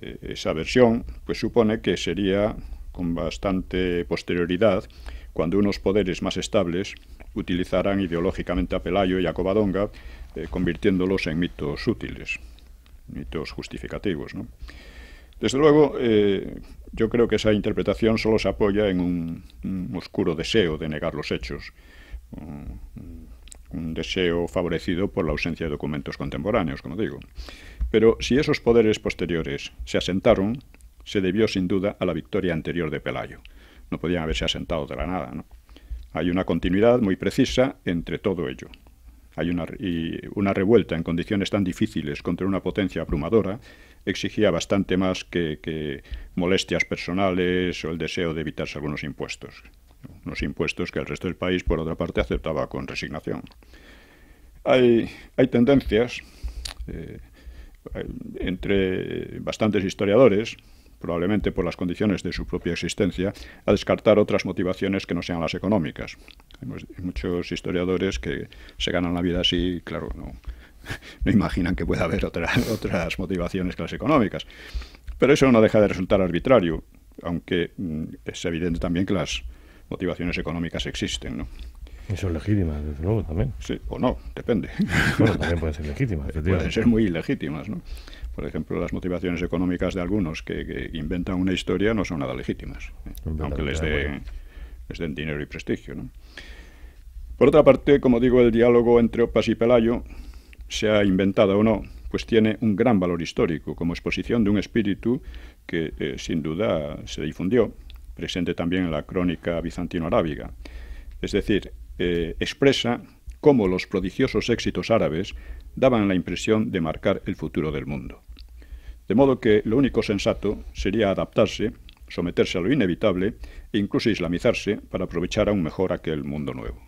[SPEAKER 2] Eh, esa versión pues supone que sería con bastante posterioridad cuando unos poderes más estables utilizaran ideológicamente a Pelayo y a Covadonga, eh, convirtiéndolos en mitos útiles, mitos justificativos, ¿no? Desde luego, eh, yo creo que esa interpretación solo se apoya en un, oscuro deseo de negar los hechos, un, deseo favorecido por la ausencia de documentos contemporáneos, como digo. Pero si esos poderes posteriores se asentaron, se debió sin duda a la victoria anterior de Pelayo. No podían haberse asentado de la nada. ¿no? Hay una continuidad muy precisa entre todo ello. Hay una, una revuelta en condiciones tan difíciles contra una potencia abrumadora exigía bastante más que, molestias personales o el deseo de evitarse algunos impuestos. Unos impuestos que el resto del país, por otra parte, aceptaba con resignación. Hay, tendencias eh, entre bastantes historiadores, probablemente por las condiciones de su propia existencia, a descartar otras motivaciones que no sean las económicas. Hay muchos historiadores que se ganan la vida así, claro, no, [laughs] no imaginan que pueda haber [laughs] otras motivaciones que las económicas. Pero eso no deja de resultar arbitrario, aunque mm, es evidente también que las motivaciones económicas existen, ¿no? Y son legítimas, desde luego, también. Sí, o no, depende. Bueno, [laughs] también pueden ser legítimas, Pueden ser muy ilegítimas, ¿no? Por ejemplo, las motivaciones económicas de algunos que, inventan una historia no son nada legítimas, ¿eh? aunque les, les den dinero y prestigio, ¿no? Por otra parte, como digo, el diálogo entre Opas y Pelayo sea inventada o no, pues tiene un gran valor histórico como exposición de un espíritu que eh, sin duda se difundió, presente también en la crónica bizantino-arábiga. Es decir, eh, expresa cómo los prodigiosos éxitos árabes daban la impresión de marcar el futuro del mundo. De modo que lo único sensato sería adaptarse, someterse a lo inevitable e incluso islamizarse para aprovechar aún mejor aquel mundo nuevo.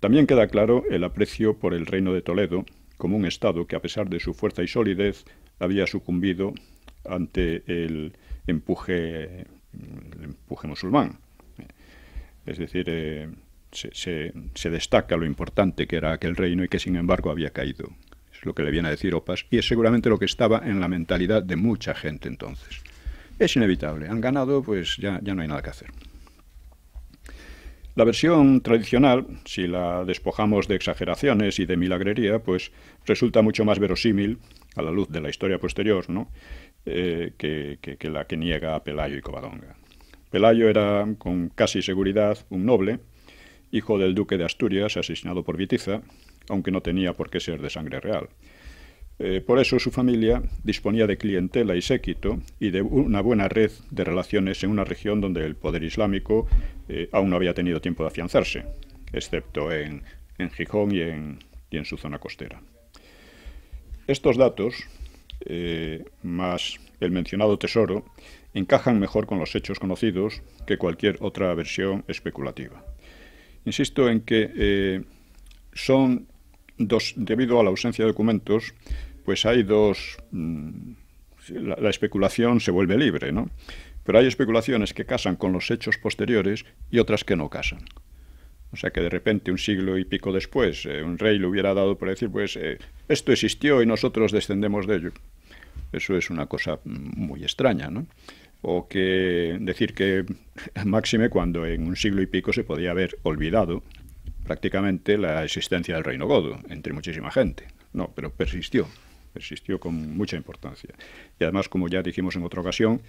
[SPEAKER 2] También queda claro el aprecio por el Reino de Toledo como un Estado que, a pesar de su fuerza y solidez, había sucumbido ante el empuje, el empuje musulmán. Es decir, eh, se, destaca lo importante que era aquel reino y que, sin embargo, había caído. Es lo que le viene a decir Opas y es seguramente lo que estaba en la mentalidad de mucha gente entonces. Es inevitable. Han ganado, pues ya no hay nada que hacer. La versión tradicional, si la despojamos de exageraciones y de milagrería, pues resulta mucho más verosímil a la luz de la historia posterior, ¿no? Eh, que, la que niega Pelayo y Covadonga. Pelayo era con casi seguridad un noble, hijo del duque de Asturias, asesinado por Vitiza, aunque no tenía por qué ser de sangre real. Eh, por eso su familia disponía de clientela y séquito y de una buena red de relaciones en una región donde el poder islámico eh, aún no había tenido tiempo de afianzarse, excepto en, Gijón y en, su zona costera. Estos datos, eh, más el mencionado tesoro, encajan mejor con los hechos conocidos que cualquier otra versión especulativa. Insisto en que son Dos, debido a la ausencia de documentos, pues hay dos... Mm, la, especulación se vuelve libre, ¿no? Pero hay especulaciones que casan con los hechos posteriores y otras que no casan. O sea que de repente, un siglo y pico después, eh, un rey le hubiera dado por decir, pues eh, esto existió y nosotros descendemos de ello. Eso es una cosa mm, muy extraña, ¿no? O que decir que [laughs] máxime cuando en un siglo y pico se podía haber olvidado prácticamente la existencia del reino godo entre muchísima gente. No, pero persistió persistió con mucha importancia. Y además, como ya dijimos en otra ocasión,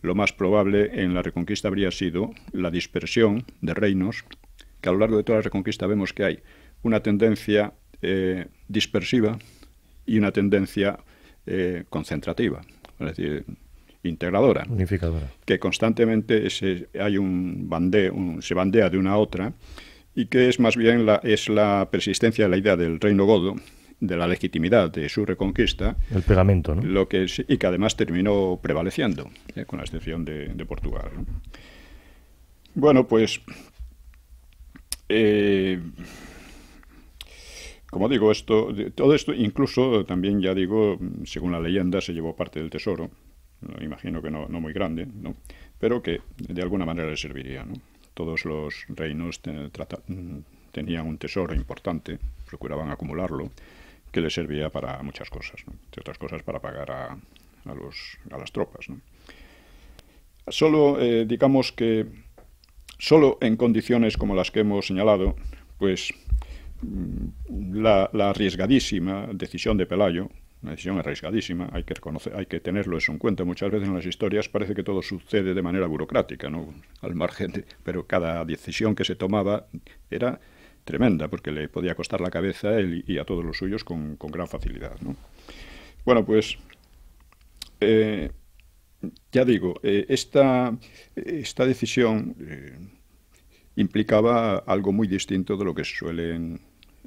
[SPEAKER 2] lo más probable en la Reconquista habría sido la dispersión de reinos, que a lo largo de toda la Reconquista vemos que hay una tendencia eh, dispersiva y una tendencia eh, concentrativa, es decir, integradora.
[SPEAKER 1] Unificadora.
[SPEAKER 2] Que constantemente se, hay un, se bandea de una a otra y que es más bien es la persistencia de la idea del reino godo de la legitimidad de su reconquista. El pegamento, Lo que, y que además terminó prevaleciendo, ¿eh? con la excepción de, de Portugal. Bueno, pues. Eh, como digo, esto, todo esto, incluso también ya digo, según la leyenda, se llevó parte del tesoro. Imagino que no, no muy grande, ¿no? pero que de alguna manera le serviría. ¿no? Todos los reinos tenían un tesoro importante, procuraban acumularlo que le servía para muchas cosas, ¿no? entre otras cosas para pagar a, los, a las tropas. Solo, eh, digamos que, solo en condiciones como las que hemos señalado, pues mm, la, arriesgadísima decisión de Pelayo, una decisión arriesgadísima, hay que, reconocer, hay que tenerlo eso en cuenta. Muchas veces en las historias parece que todo sucede de manera burocrática, al margen, pero cada decisión que se tomaba era tremenda, porque le podía costar la cabeza a él y a todos los suyos con, con gran facilidad. ¿no? Bueno, pues eh, ya digo, eh, esta, decisión eh, implicaba algo muy distinto de lo que suelen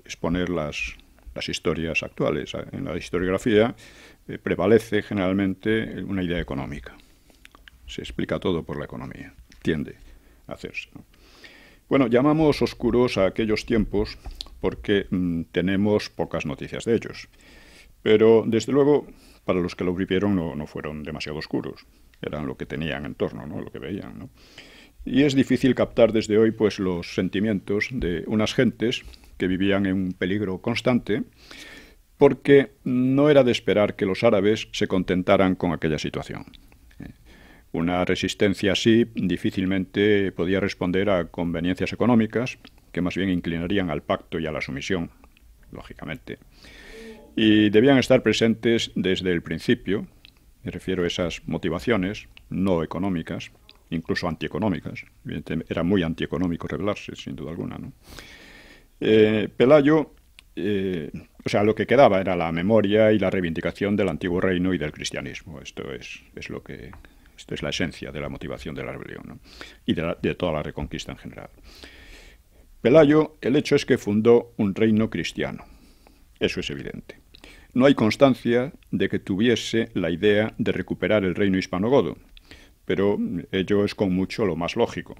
[SPEAKER 2] exponer las, las historias actuales. En la historiografía prevalece generalmente una idea económica. Se explica todo por la economía, tiende a hacerse. Bueno, llamamos oscuros a aquellos tiempos porque mm, tenemos pocas noticias de ellos. Pero, desde luego, para los que lo vivieron no, fueron demasiado oscuros. Eran lo que tenían en torno, ¿no? lo que veían. Y es difícil captar desde hoy pues, los sentimientos de unas gentes que vivían en un peligro constante, porque no era de esperar que los árabes se contentaran con aquella situación. Una resistencia así difícilmente podía responder a conveniencias económicas que más bien inclinarían al pacto y a la sumisión, lógicamente. Y debían estar presentes desde el principio, me refiero a esas motivaciones no económicas, incluso antieconómicas. Era muy antieconómico rebelarse, sin duda alguna. Eh, Pelayo, eh, o sea, lo que quedaba era la memoria y la reivindicación del antiguo reino y del cristianismo. Esto es lo que esto es la esencia de la motivación de la rebelión y de, toda la reconquista en general. Pelayo, el hecho es que fundó un reino cristiano. Eso es evidente. No hay constancia de que tuviese la idea de recuperar el reino hispanogodo, pero ello es con mucho lo más lógico.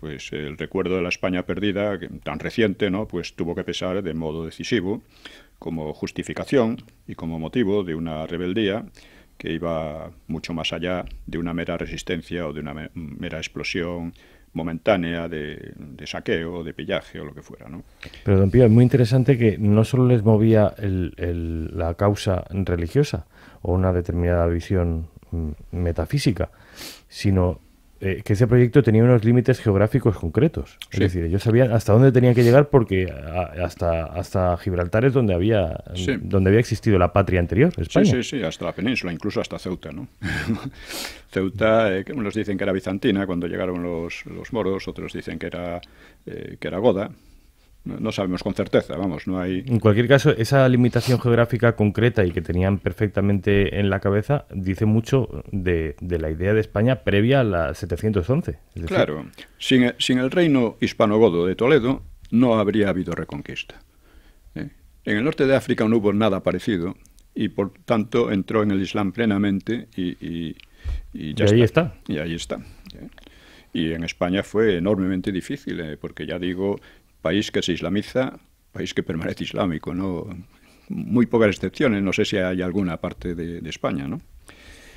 [SPEAKER 2] Pues el recuerdo de la España perdida, tan reciente, ¿no? pues tuvo que pesar de modo decisivo como justificación y como motivo de una rebeldía que iba mucho más allá de una mera resistencia o de una mera explosión momentánea de, saqueo, de pillaje o lo que fuera.
[SPEAKER 1] Pero, don Pío, es muy interesante que no solo les movía la causa religiosa o una determinada visión mm, metafísica, sino eh, que ese proyecto tenía unos límites geográficos concretos. Es decir, ellos sabían hasta dónde tenían que llegar porque hasta, hasta Gibraltar es donde había, donde había existido la patria anterior, España. Sí,
[SPEAKER 2] sí, sí, hasta la península, incluso hasta Ceuta. ¿no? [laughs] Ceuta, eh, que unos dicen que era bizantina cuando llegaron los, los moros, otros dicen que era, eh, que era goda, no sabemos con certeza, vamos, no hay...
[SPEAKER 1] En cualquier caso, esa limitación geográfica concreta y que tenían perfectamente en la cabeza dice mucho de, la idea de España previa a la 711. claro,
[SPEAKER 2] sin, sin, el reino hispanogodo de Toledo no habría habido reconquista. ¿eh? En el norte de África no hubo nada parecido y por tanto entró en el Islam plenamente y, y, ya ahí está. Y ahí está. ¿eh? Y en España fue enormemente difícil, ¿eh? porque ya digo, país que se islamiza, país que permanece islámico, ¿no? Muy pocas excepciones, no sé si hay alguna parte de, España, ¿no?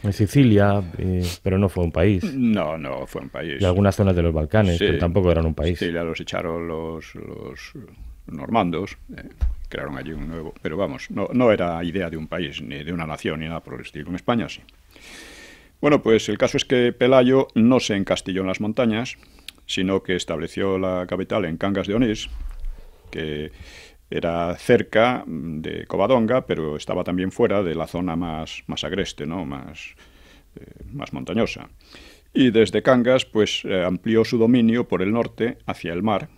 [SPEAKER 1] En Sicilia, eh, pero no fue un país. No, no fue un
[SPEAKER 2] país. Y algunas
[SPEAKER 1] zonas de los Balcanes, pero tampoco eran un país. Sicilia
[SPEAKER 2] los echaron los, normandos, eh, crearon allí un nuevo. Pero vamos, no, no era idea de un país, ni de una nación, ni nada por el estilo. En España sí. Bueno, pues el caso es que Pelayo no se encastilló en las montañas, sino que estableció la capital en Cangas de Onís, que era cerca mm, de Covadonga, pero estaba también fuera de la zona más, más agreste, ¿no? más, eh, más montañosa. Y desde Cangas pues, eh, amplió su dominio por el norte hacia el mar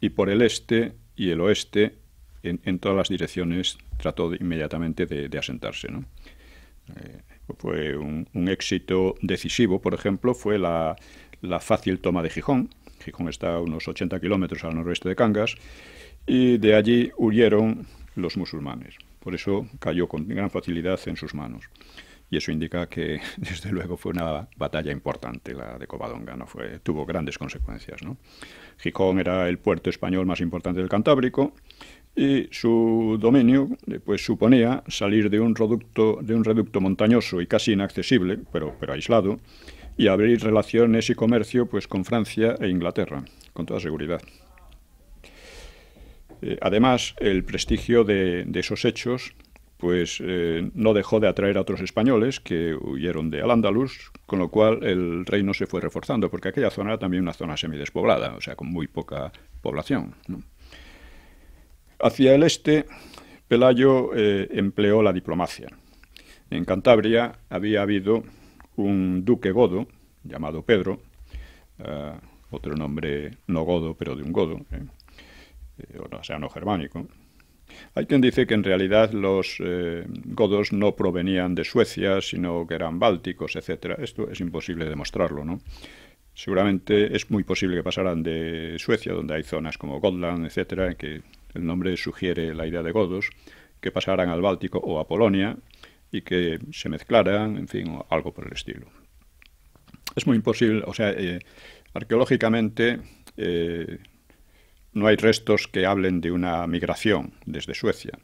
[SPEAKER 2] y por el este y el oeste en, todas las direcciones trató inmediatamente de, asentarse. Eh, fue un, éxito decisivo, por ejemplo, fue la, la fácil toma de Gijón. Gijón está a unos 80 kilómetros al noroeste de Cangas. Y de allí huyeron los musulmanes. Por eso cayó con gran facilidad en sus manos. Y eso indica que, [laughs] desde luego, fue una batalla importante la de Covadonga, ¿no? Fue, tuvo grandes consecuencias. ¿no? Gijón era el puerto español más importante del Cantábrico y su dominio eh, pues, suponía salir de un, reducto, de un reducto montañoso y casi inaccesible, pero, pero aislado, y abrir relaciones y comercio pues, con Francia e Inglaterra, con toda seguridad. Eh, además, el prestigio de, esos hechos pues, eh, no dejó de atraer a otros españoles que huyeron de Al-Ándalus, con lo cual el reino se fue reforzando, porque aquella zona era también una zona semidespoblada, o sea, con muy poca población. Hacia el este, Pelayo eh, empleó la diplomacia. En Cantabria había habido un duque godo, llamado Pedro, eh, otro nombre no godo, pero de un godo, eh, eh, o sea, no germánico. Hay quien dice que en realidad los godos no provenían de Suecia, sino que eran bálticos, etc. Esto es imposible demostrarlo, ¿no? Seguramente es muy posible que pasaran de Suecia, donde hay zonas como Gotland, etcétera, en que el nombre sugiere la idea de godos, que pasaran al Báltico o a Polonia, y que se mezclaran, en fin, algo por el estilo. Es muy imposible, o sea, eh, arqueológicamente eh, no hay restos que hablen de una migración desde Suecia,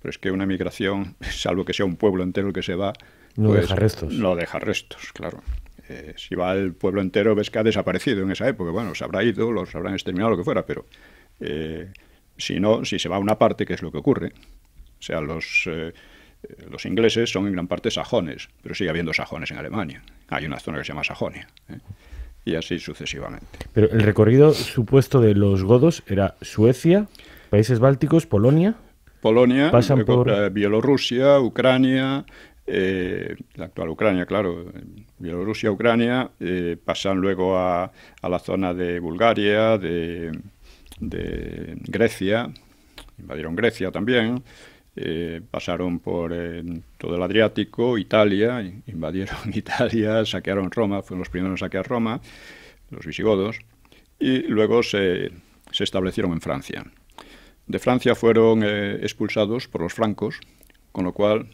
[SPEAKER 2] pero es que una migración, [laughs] salvo que sea un pueblo entero el que se va, no pues deja restos. No deja restos, claro. Eh, si va el pueblo entero, ves que ha desaparecido en esa época. Bueno, se habrá ido, los habrán exterminado, lo que fuera, pero si no, si se va a una parte, que es lo que ocurre, o sea, los, eh, los ingleses son en gran parte sajones, pero sigue habiendo sajones en Alemania. Hay una zona que se llama Sajonia. ¿eh? Y así sucesivamente.
[SPEAKER 1] Pero el recorrido supuesto de los godos era Suecia, países bálticos, Polonia.
[SPEAKER 2] Polonia, pasan por... Eh, Bielorrusia, Ucrania, la actual Ucrania, claro, Bielorrusia, Ucrania, pasan luego a, a, la zona de Bulgaria, de, de Grecia, invadieron Grecia también, eh, pasaron por todo el Adriático, Italia, invadieron [laughs] Italia, saquearon Roma, fueron los primeros a saquear Roma, los visigodos, y luego se, se establecieron en Francia. De Francia fueron eh, expulsados por los francos, con lo cual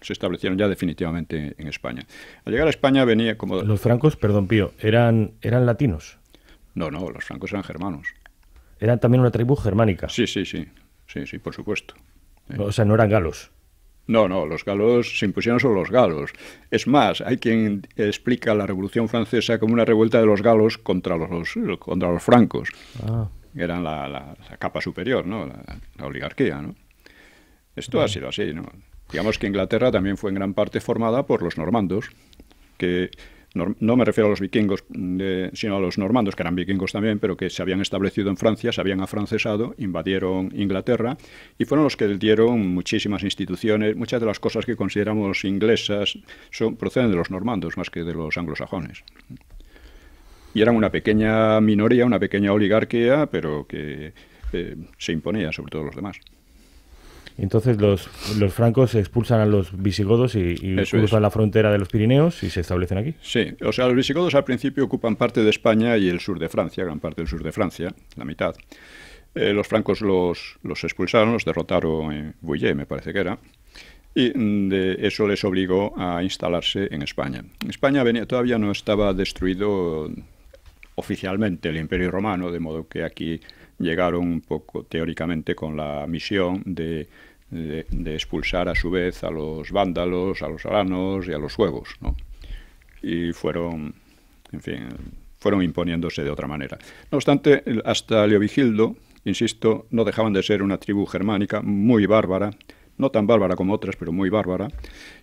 [SPEAKER 2] se establecieron ya definitivamente en España. Al llegar a España venía como...
[SPEAKER 1] Los francos, perdón Pío, ¿eran,
[SPEAKER 2] eran latinos? No, no, los francos eran germanos. ¿Eran también una tribu germánica? Sí, sí, sí, sí, sí, por supuesto. O sea, no eran galos. No, no, los galos se impusieron sobre los galos. Es más, hay quien explica la Revolución Francesa como una revuelta de los galos contra los, contra los francos. Ah. Eran la, capa superior, ¿no? La, oligarquía, ¿no? Esto ha sido así, ¿no? Digamos que Inglaterra también fue en gran parte formada por los normandos, que no me refiero a los vikingos, mm, sino a los normandos, que eran vikingos también, pero que se habían establecido en Francia, se habían afrancesado, invadieron Inglaterra y fueron los que dieron muchísimas instituciones. Muchas de las cosas que consideramos inglesas son, proceden de los normandos más que de los anglosajones. Y eran una pequeña minoría, una pequeña oligarquía, pero que eh, se imponía sobre todos los demás.
[SPEAKER 1] Entonces los, los francos expulsan a los visigodos y, y cruzan la frontera de los Pirineos y se establecen aquí.
[SPEAKER 2] Sí, o sea, los visigodos al principio ocupan parte de España y el sur de Francia, gran parte del sur de Francia, la mitad. Eh, los francos los, expulsaron, los derrotaron en Bouillet, me parece que era, y eso les obligó a instalarse en España. España todavía no estaba destruido oficialmente el Imperio Romano, de modo que aquí llegaron un poco teóricamente con la misión de, expulsar a su vez a los vándalos, a los aranos y a los suevos. ¿no? Y fueron, en fin, fueron imponiéndose de otra manera. No obstante, hasta Leovigildo, insisto, no dejaban de ser una tribu germánica muy bárbara, no tan bárbara como otras, pero muy bárbara,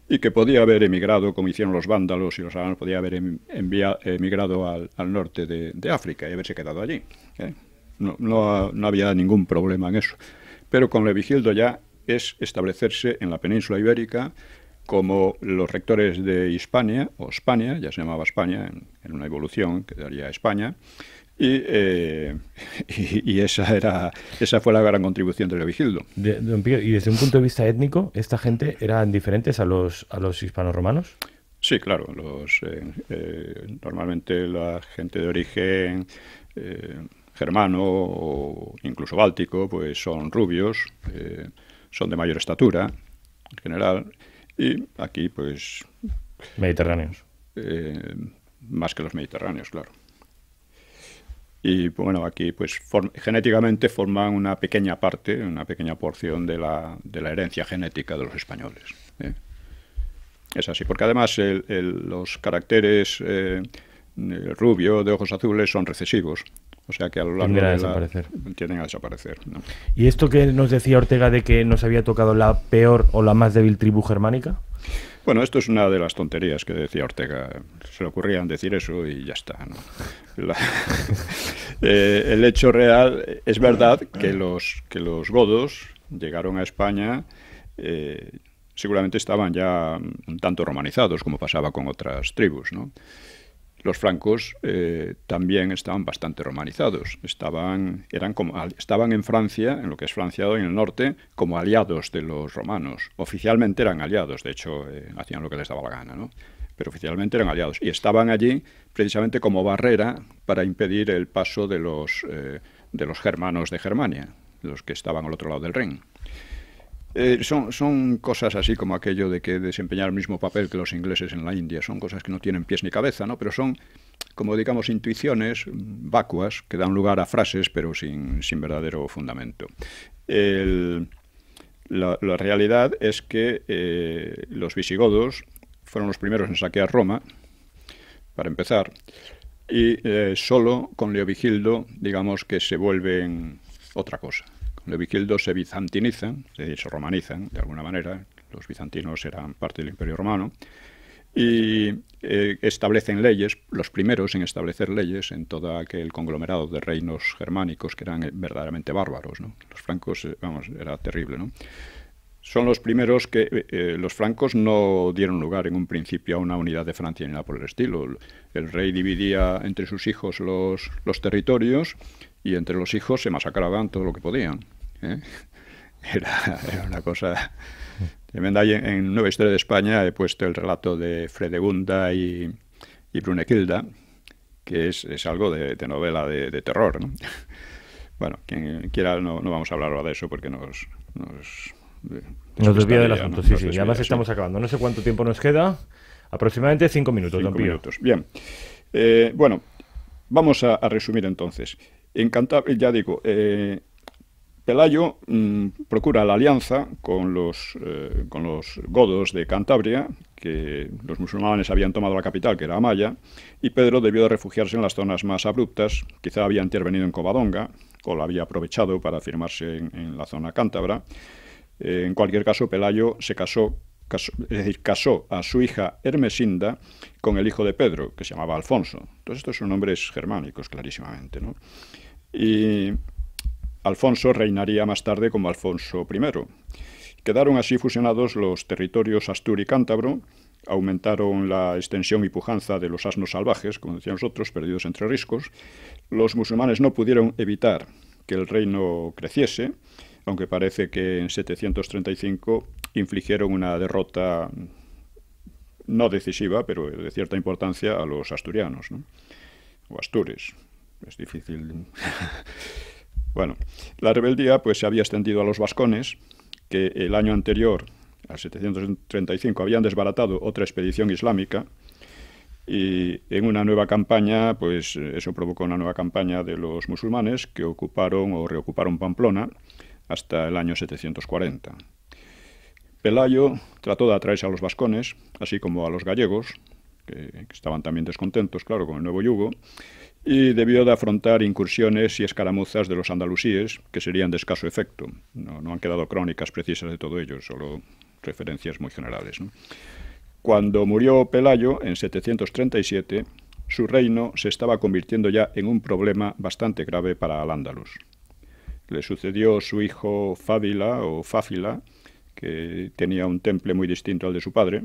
[SPEAKER 2] y que podía haber emigrado, como hicieron los vándalos y los aranos, podía haber em, emigrado al, norte de, África y haberse quedado allí. ¿eh? no, no, había ningún problema en eso. Pero con Levigildo ya es establecerse en la península ibérica como los rectores de Hispania, o España, ya se llamaba España, en, una evolución que daría España, eh, [laughs] y, esa era esa fue la gran contribución de Levigildo.
[SPEAKER 1] y desde un punto de vista étnico, ¿esta gente eran diferentes a los, a los hispanoromanos?
[SPEAKER 2] Sí, claro. Los, eh, eh, normalmente la gente de origen hermano o incluso báltico, pues son rubios, eh, son de mayor estatura en general, y aquí pues... Mediterráneos. Eh, más que los mediterráneos, claro. Y bueno, aquí pues genéticamente forman una pequeña parte, una pequeña porción de la, herencia genética de los españoles. ¿eh? Es así, porque además los caracteres rubio de ojos azules son recesivos o sea que a lo largo de la, desaparecer. tienden a desaparecer. ¿no?
[SPEAKER 1] ¿Y esto que nos decía Ortega de que nos había tocado la peor o la más débil tribu germánica?
[SPEAKER 2] Bueno, esto es una de las tonterías que decía Ortega. Se le ocurrían decir eso y ya está. [laughs] Eh, el hecho real es verdad que los, que los godos llegaron a España. Eh, seguramente estaban ya un tanto romanizados, como pasaba con otras tribus. ¿no? los francos eh, también estaban bastante romanizados. Estaban, eran como, estaban en Francia, en lo que es Francia hoy en el norte, como aliados de los romanos. Oficialmente eran aliados, de hecho, eh, hacían lo que les daba la gana, ¿no? pero oficialmente eran aliados. Y estaban allí precisamente como barrera para impedir el paso de los, eh, de los germanos de Germania, los que estaban al otro lado del Rin. Eh, son, son cosas así como aquello de que desempeñar el mismo papel que los ingleses en la India. Son cosas que no tienen pies ni cabeza, ¿no? Pero son, como digamos, intuiciones vacuas que dan lugar a frases, pero sin, verdadero fundamento. la, realidad es que eh, los visigodos fueron los primeros en saquear Roma, para empezar, y eh, solo con Leovigildo, digamos que se vuelven otra cosa los se bizantinizan, se romanizan de alguna manera, los bizantinos eran parte del Imperio Romano, y eh, establecen leyes, los primeros en establecer leyes en todo aquel conglomerado de reinos germánicos que eran eh, verdaderamente bárbaros. Los francos, eh, vamos, era terrible. ¿no? Son los primeros que los francos no dieron lugar en un principio a una unidad de Francia ni nada por el estilo. El rey dividía entre sus hijos los territorios y entre los hijos se masacraban todo lo que podían. ¿eh? [laughs] Era, una cosa tremenda. en, Nueva Historia de España he puesto el relato de Fredegunda y, y que es, algo de, novela de, terror. [laughs] Bueno, quien quiera, no, vamos a hablar ahora de eso porque nos... Nos, eh, nos desvía del asunto, sí, sí. además estamos
[SPEAKER 1] acabando. No sé cuánto tiempo nos queda. Aproximadamente cinco minutos, minutos. Bien.
[SPEAKER 2] Eh, bueno, vamos a resumir entonces. En Cantabria, ya digo, eh, Pelayo mm, procura la alianza con los, eh, con los godos de Cantabria, que los musulmanes habían tomado la capital, que era Amaya, y Pedro debió de refugiarse en las zonas más abruptas, quizá había intervenido en Covadonga, o lo había aprovechado para firmarse en, la zona cántabra. Eh, en cualquier caso, Pelayo se casó, casó, es decir, casó a su hija Hermesinda con el hijo de Pedro, que se llamaba Alfonso. Entonces, estos son nombres germánicos, clarísimamente, ¿no? y Alfonso reinaría más tarde como Alfonso I. Quedaron así fusionados los territorios Astur y Cántabro, aumentaron la extensión y pujanza de los asnos salvajes, como decíamos otros, perdidos entre riscos. Los musulmanes no pudieron evitar que el reino creciese, aunque parece que en 735 infligieron una derrota no decisiva, pero de cierta importancia a los asturianos, o astures es difícil. [laughs] bueno, la rebeldía pues, se había extendido a los vascones, que el año anterior, al 735, habían desbaratado otra expedición islámica. Y en una nueva campaña, pues eso provocó una nueva campaña de los musulmanes que ocuparon o reocuparon Pamplona hasta el año 740. Pelayo trató de atraerse a los vascones, así como a los gallegos, que estaban también descontentos, claro, con el nuevo yugo, y debió de afrontar incursiones y escaramuzas de los andalusíes, que serían de escaso efecto. No, han quedado crónicas precisas de todo ello, solo referencias muy generales. Cuando murió Pelayo, en 737, su reino se estaba convirtiendo ya en un problema bastante grave para Al-Ándalus. Le sucedió su hijo Fábila o Fáfila, que tenía un temple muy distinto al de su padre.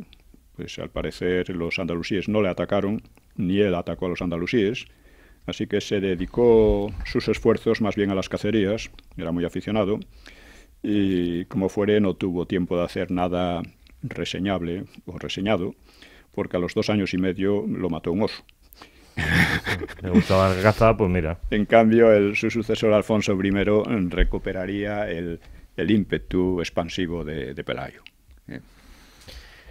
[SPEAKER 2] Pues al parecer los andalusíes no le atacaron, ni él atacó a los andalusíes, Así que se dedicó sus esfuerzos más bien a las cacerías, era muy aficionado, y como fuere no tuvo tiempo de hacer nada reseñable o reseñado, porque a los dos años y medio lo mató un oso. Me [laughs] gustaba la caza, pues mira. En cambio, el, su sucesor Alfonso I recuperaría el, ímpetu expansivo de, Pelayo.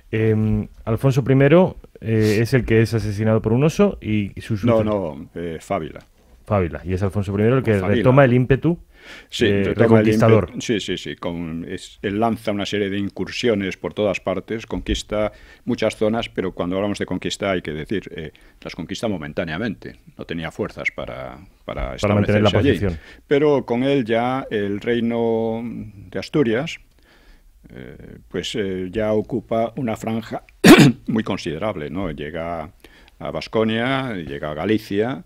[SPEAKER 2] Em,
[SPEAKER 1] Alfonso I eh, es el que es asesinado por un oso y su... No,
[SPEAKER 2] no, eh, Fábila.
[SPEAKER 1] Fábila. Y es Alfonso I el que toma retoma el ímpetu sí, eh,
[SPEAKER 2] sí, sí, sí. él lanza una serie de incursiones por todas partes, conquista muchas zonas, pero cuando hablamos de conquista hay que decir, las conquista momentáneamente. No tenía fuerzas para, para, mantener la posición. Allí. Pero con él ya el reino de Asturias, eh, pues eh, ya ocupa una franja [coughs] muy considerable, ¿no? Llega a Vasconia, llega a Galicia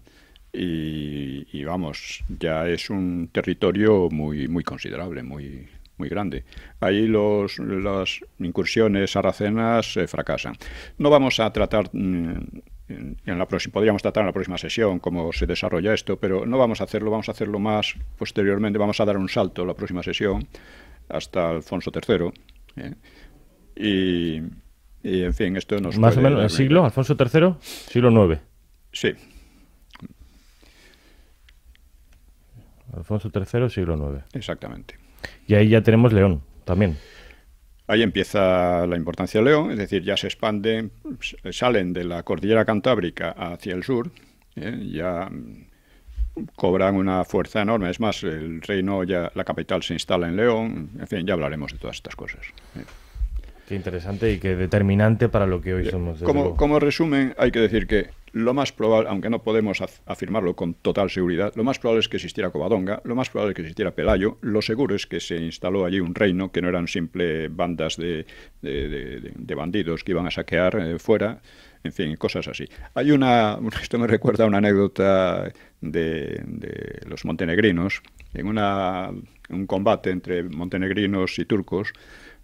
[SPEAKER 2] y, vamos, ya es un territorio muy, muy considerable, muy, muy grande. Ahí los, las incursiones arracenas eh, fracasan. No vamos a tratar... Mm, en la próxima, podríamos tratar en la próxima sesión cómo se desarrolla esto, pero no vamos a hacerlo, vamos a hacerlo más posteriormente, vamos a dar un salto a la próxima sesión hasta Alfonso III. ¿eh? Y, en fin, esto nos. Más o menos, ¿el
[SPEAKER 1] siglo? ¿Alfonso III? Siglo IX.
[SPEAKER 2] Sí. Alfonso III, siglo IX. Exactamente.
[SPEAKER 1] Y ahí ya tenemos León también.
[SPEAKER 2] Ahí empieza la importancia de León, es decir, ya se expande, salen de la cordillera cantábrica hacia el sur, ¿eh? ya cobran una fuerza enorme. Es más, el reino ya, la capital se instala en León. En fin, ya hablaremos de todas estas cosas. Eh. Qué interesante y qué
[SPEAKER 1] determinante para lo que hoy eh, somos. Como,
[SPEAKER 2] como resumen, hay que decir que lo más probable, aunque no podemos afirmarlo con total seguridad, lo más probable es que existiera Covadonga, lo más probable es que existiera Pelayo, lo seguro es que se instaló allí un reino que no eran simple bandas de, de, bandidos que iban a saquear eh, fuera, en fin, cosas así. Hay una, [laughs] esto me recuerda a una anécdota de, los montenegrinos, en una, un combate entre montenegrinos y turcos,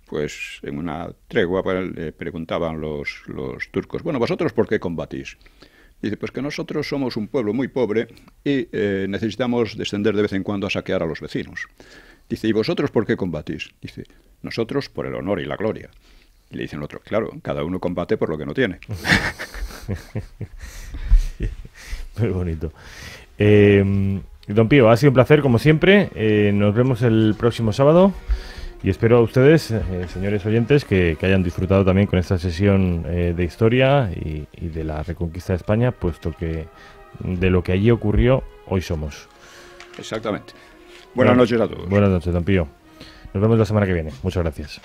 [SPEAKER 2] pues en una tregua pues, le preguntaban los, los turcos, bueno, vosotros por qué combatís? Dice, pues que nosotros somos un pueblo muy pobre y eh, necesitamos descender de vez en cuando a saquear a los vecinos. Dice, ¿y vosotros por qué combatís? Dice, nosotros por el honor y la gloria. Y le dicen el otro, claro, cada uno combate por lo que no tiene. [laughs] muy bonito.
[SPEAKER 1] Em, don Pío, ha sido un placer como siempre. Eh, nos vemos el próximo sábado. Y espero a ustedes, eh, señores oyentes, que, hayan disfrutado también con esta sesión eh, de historia y, de la reconquista de España, puesto que de lo que allí ocurrió, hoy somos.
[SPEAKER 2] Exactamente. Buenas noches a
[SPEAKER 1] todos. Buenas noches, don Pío. Nos vemos la semana que viene. Muchas gracias.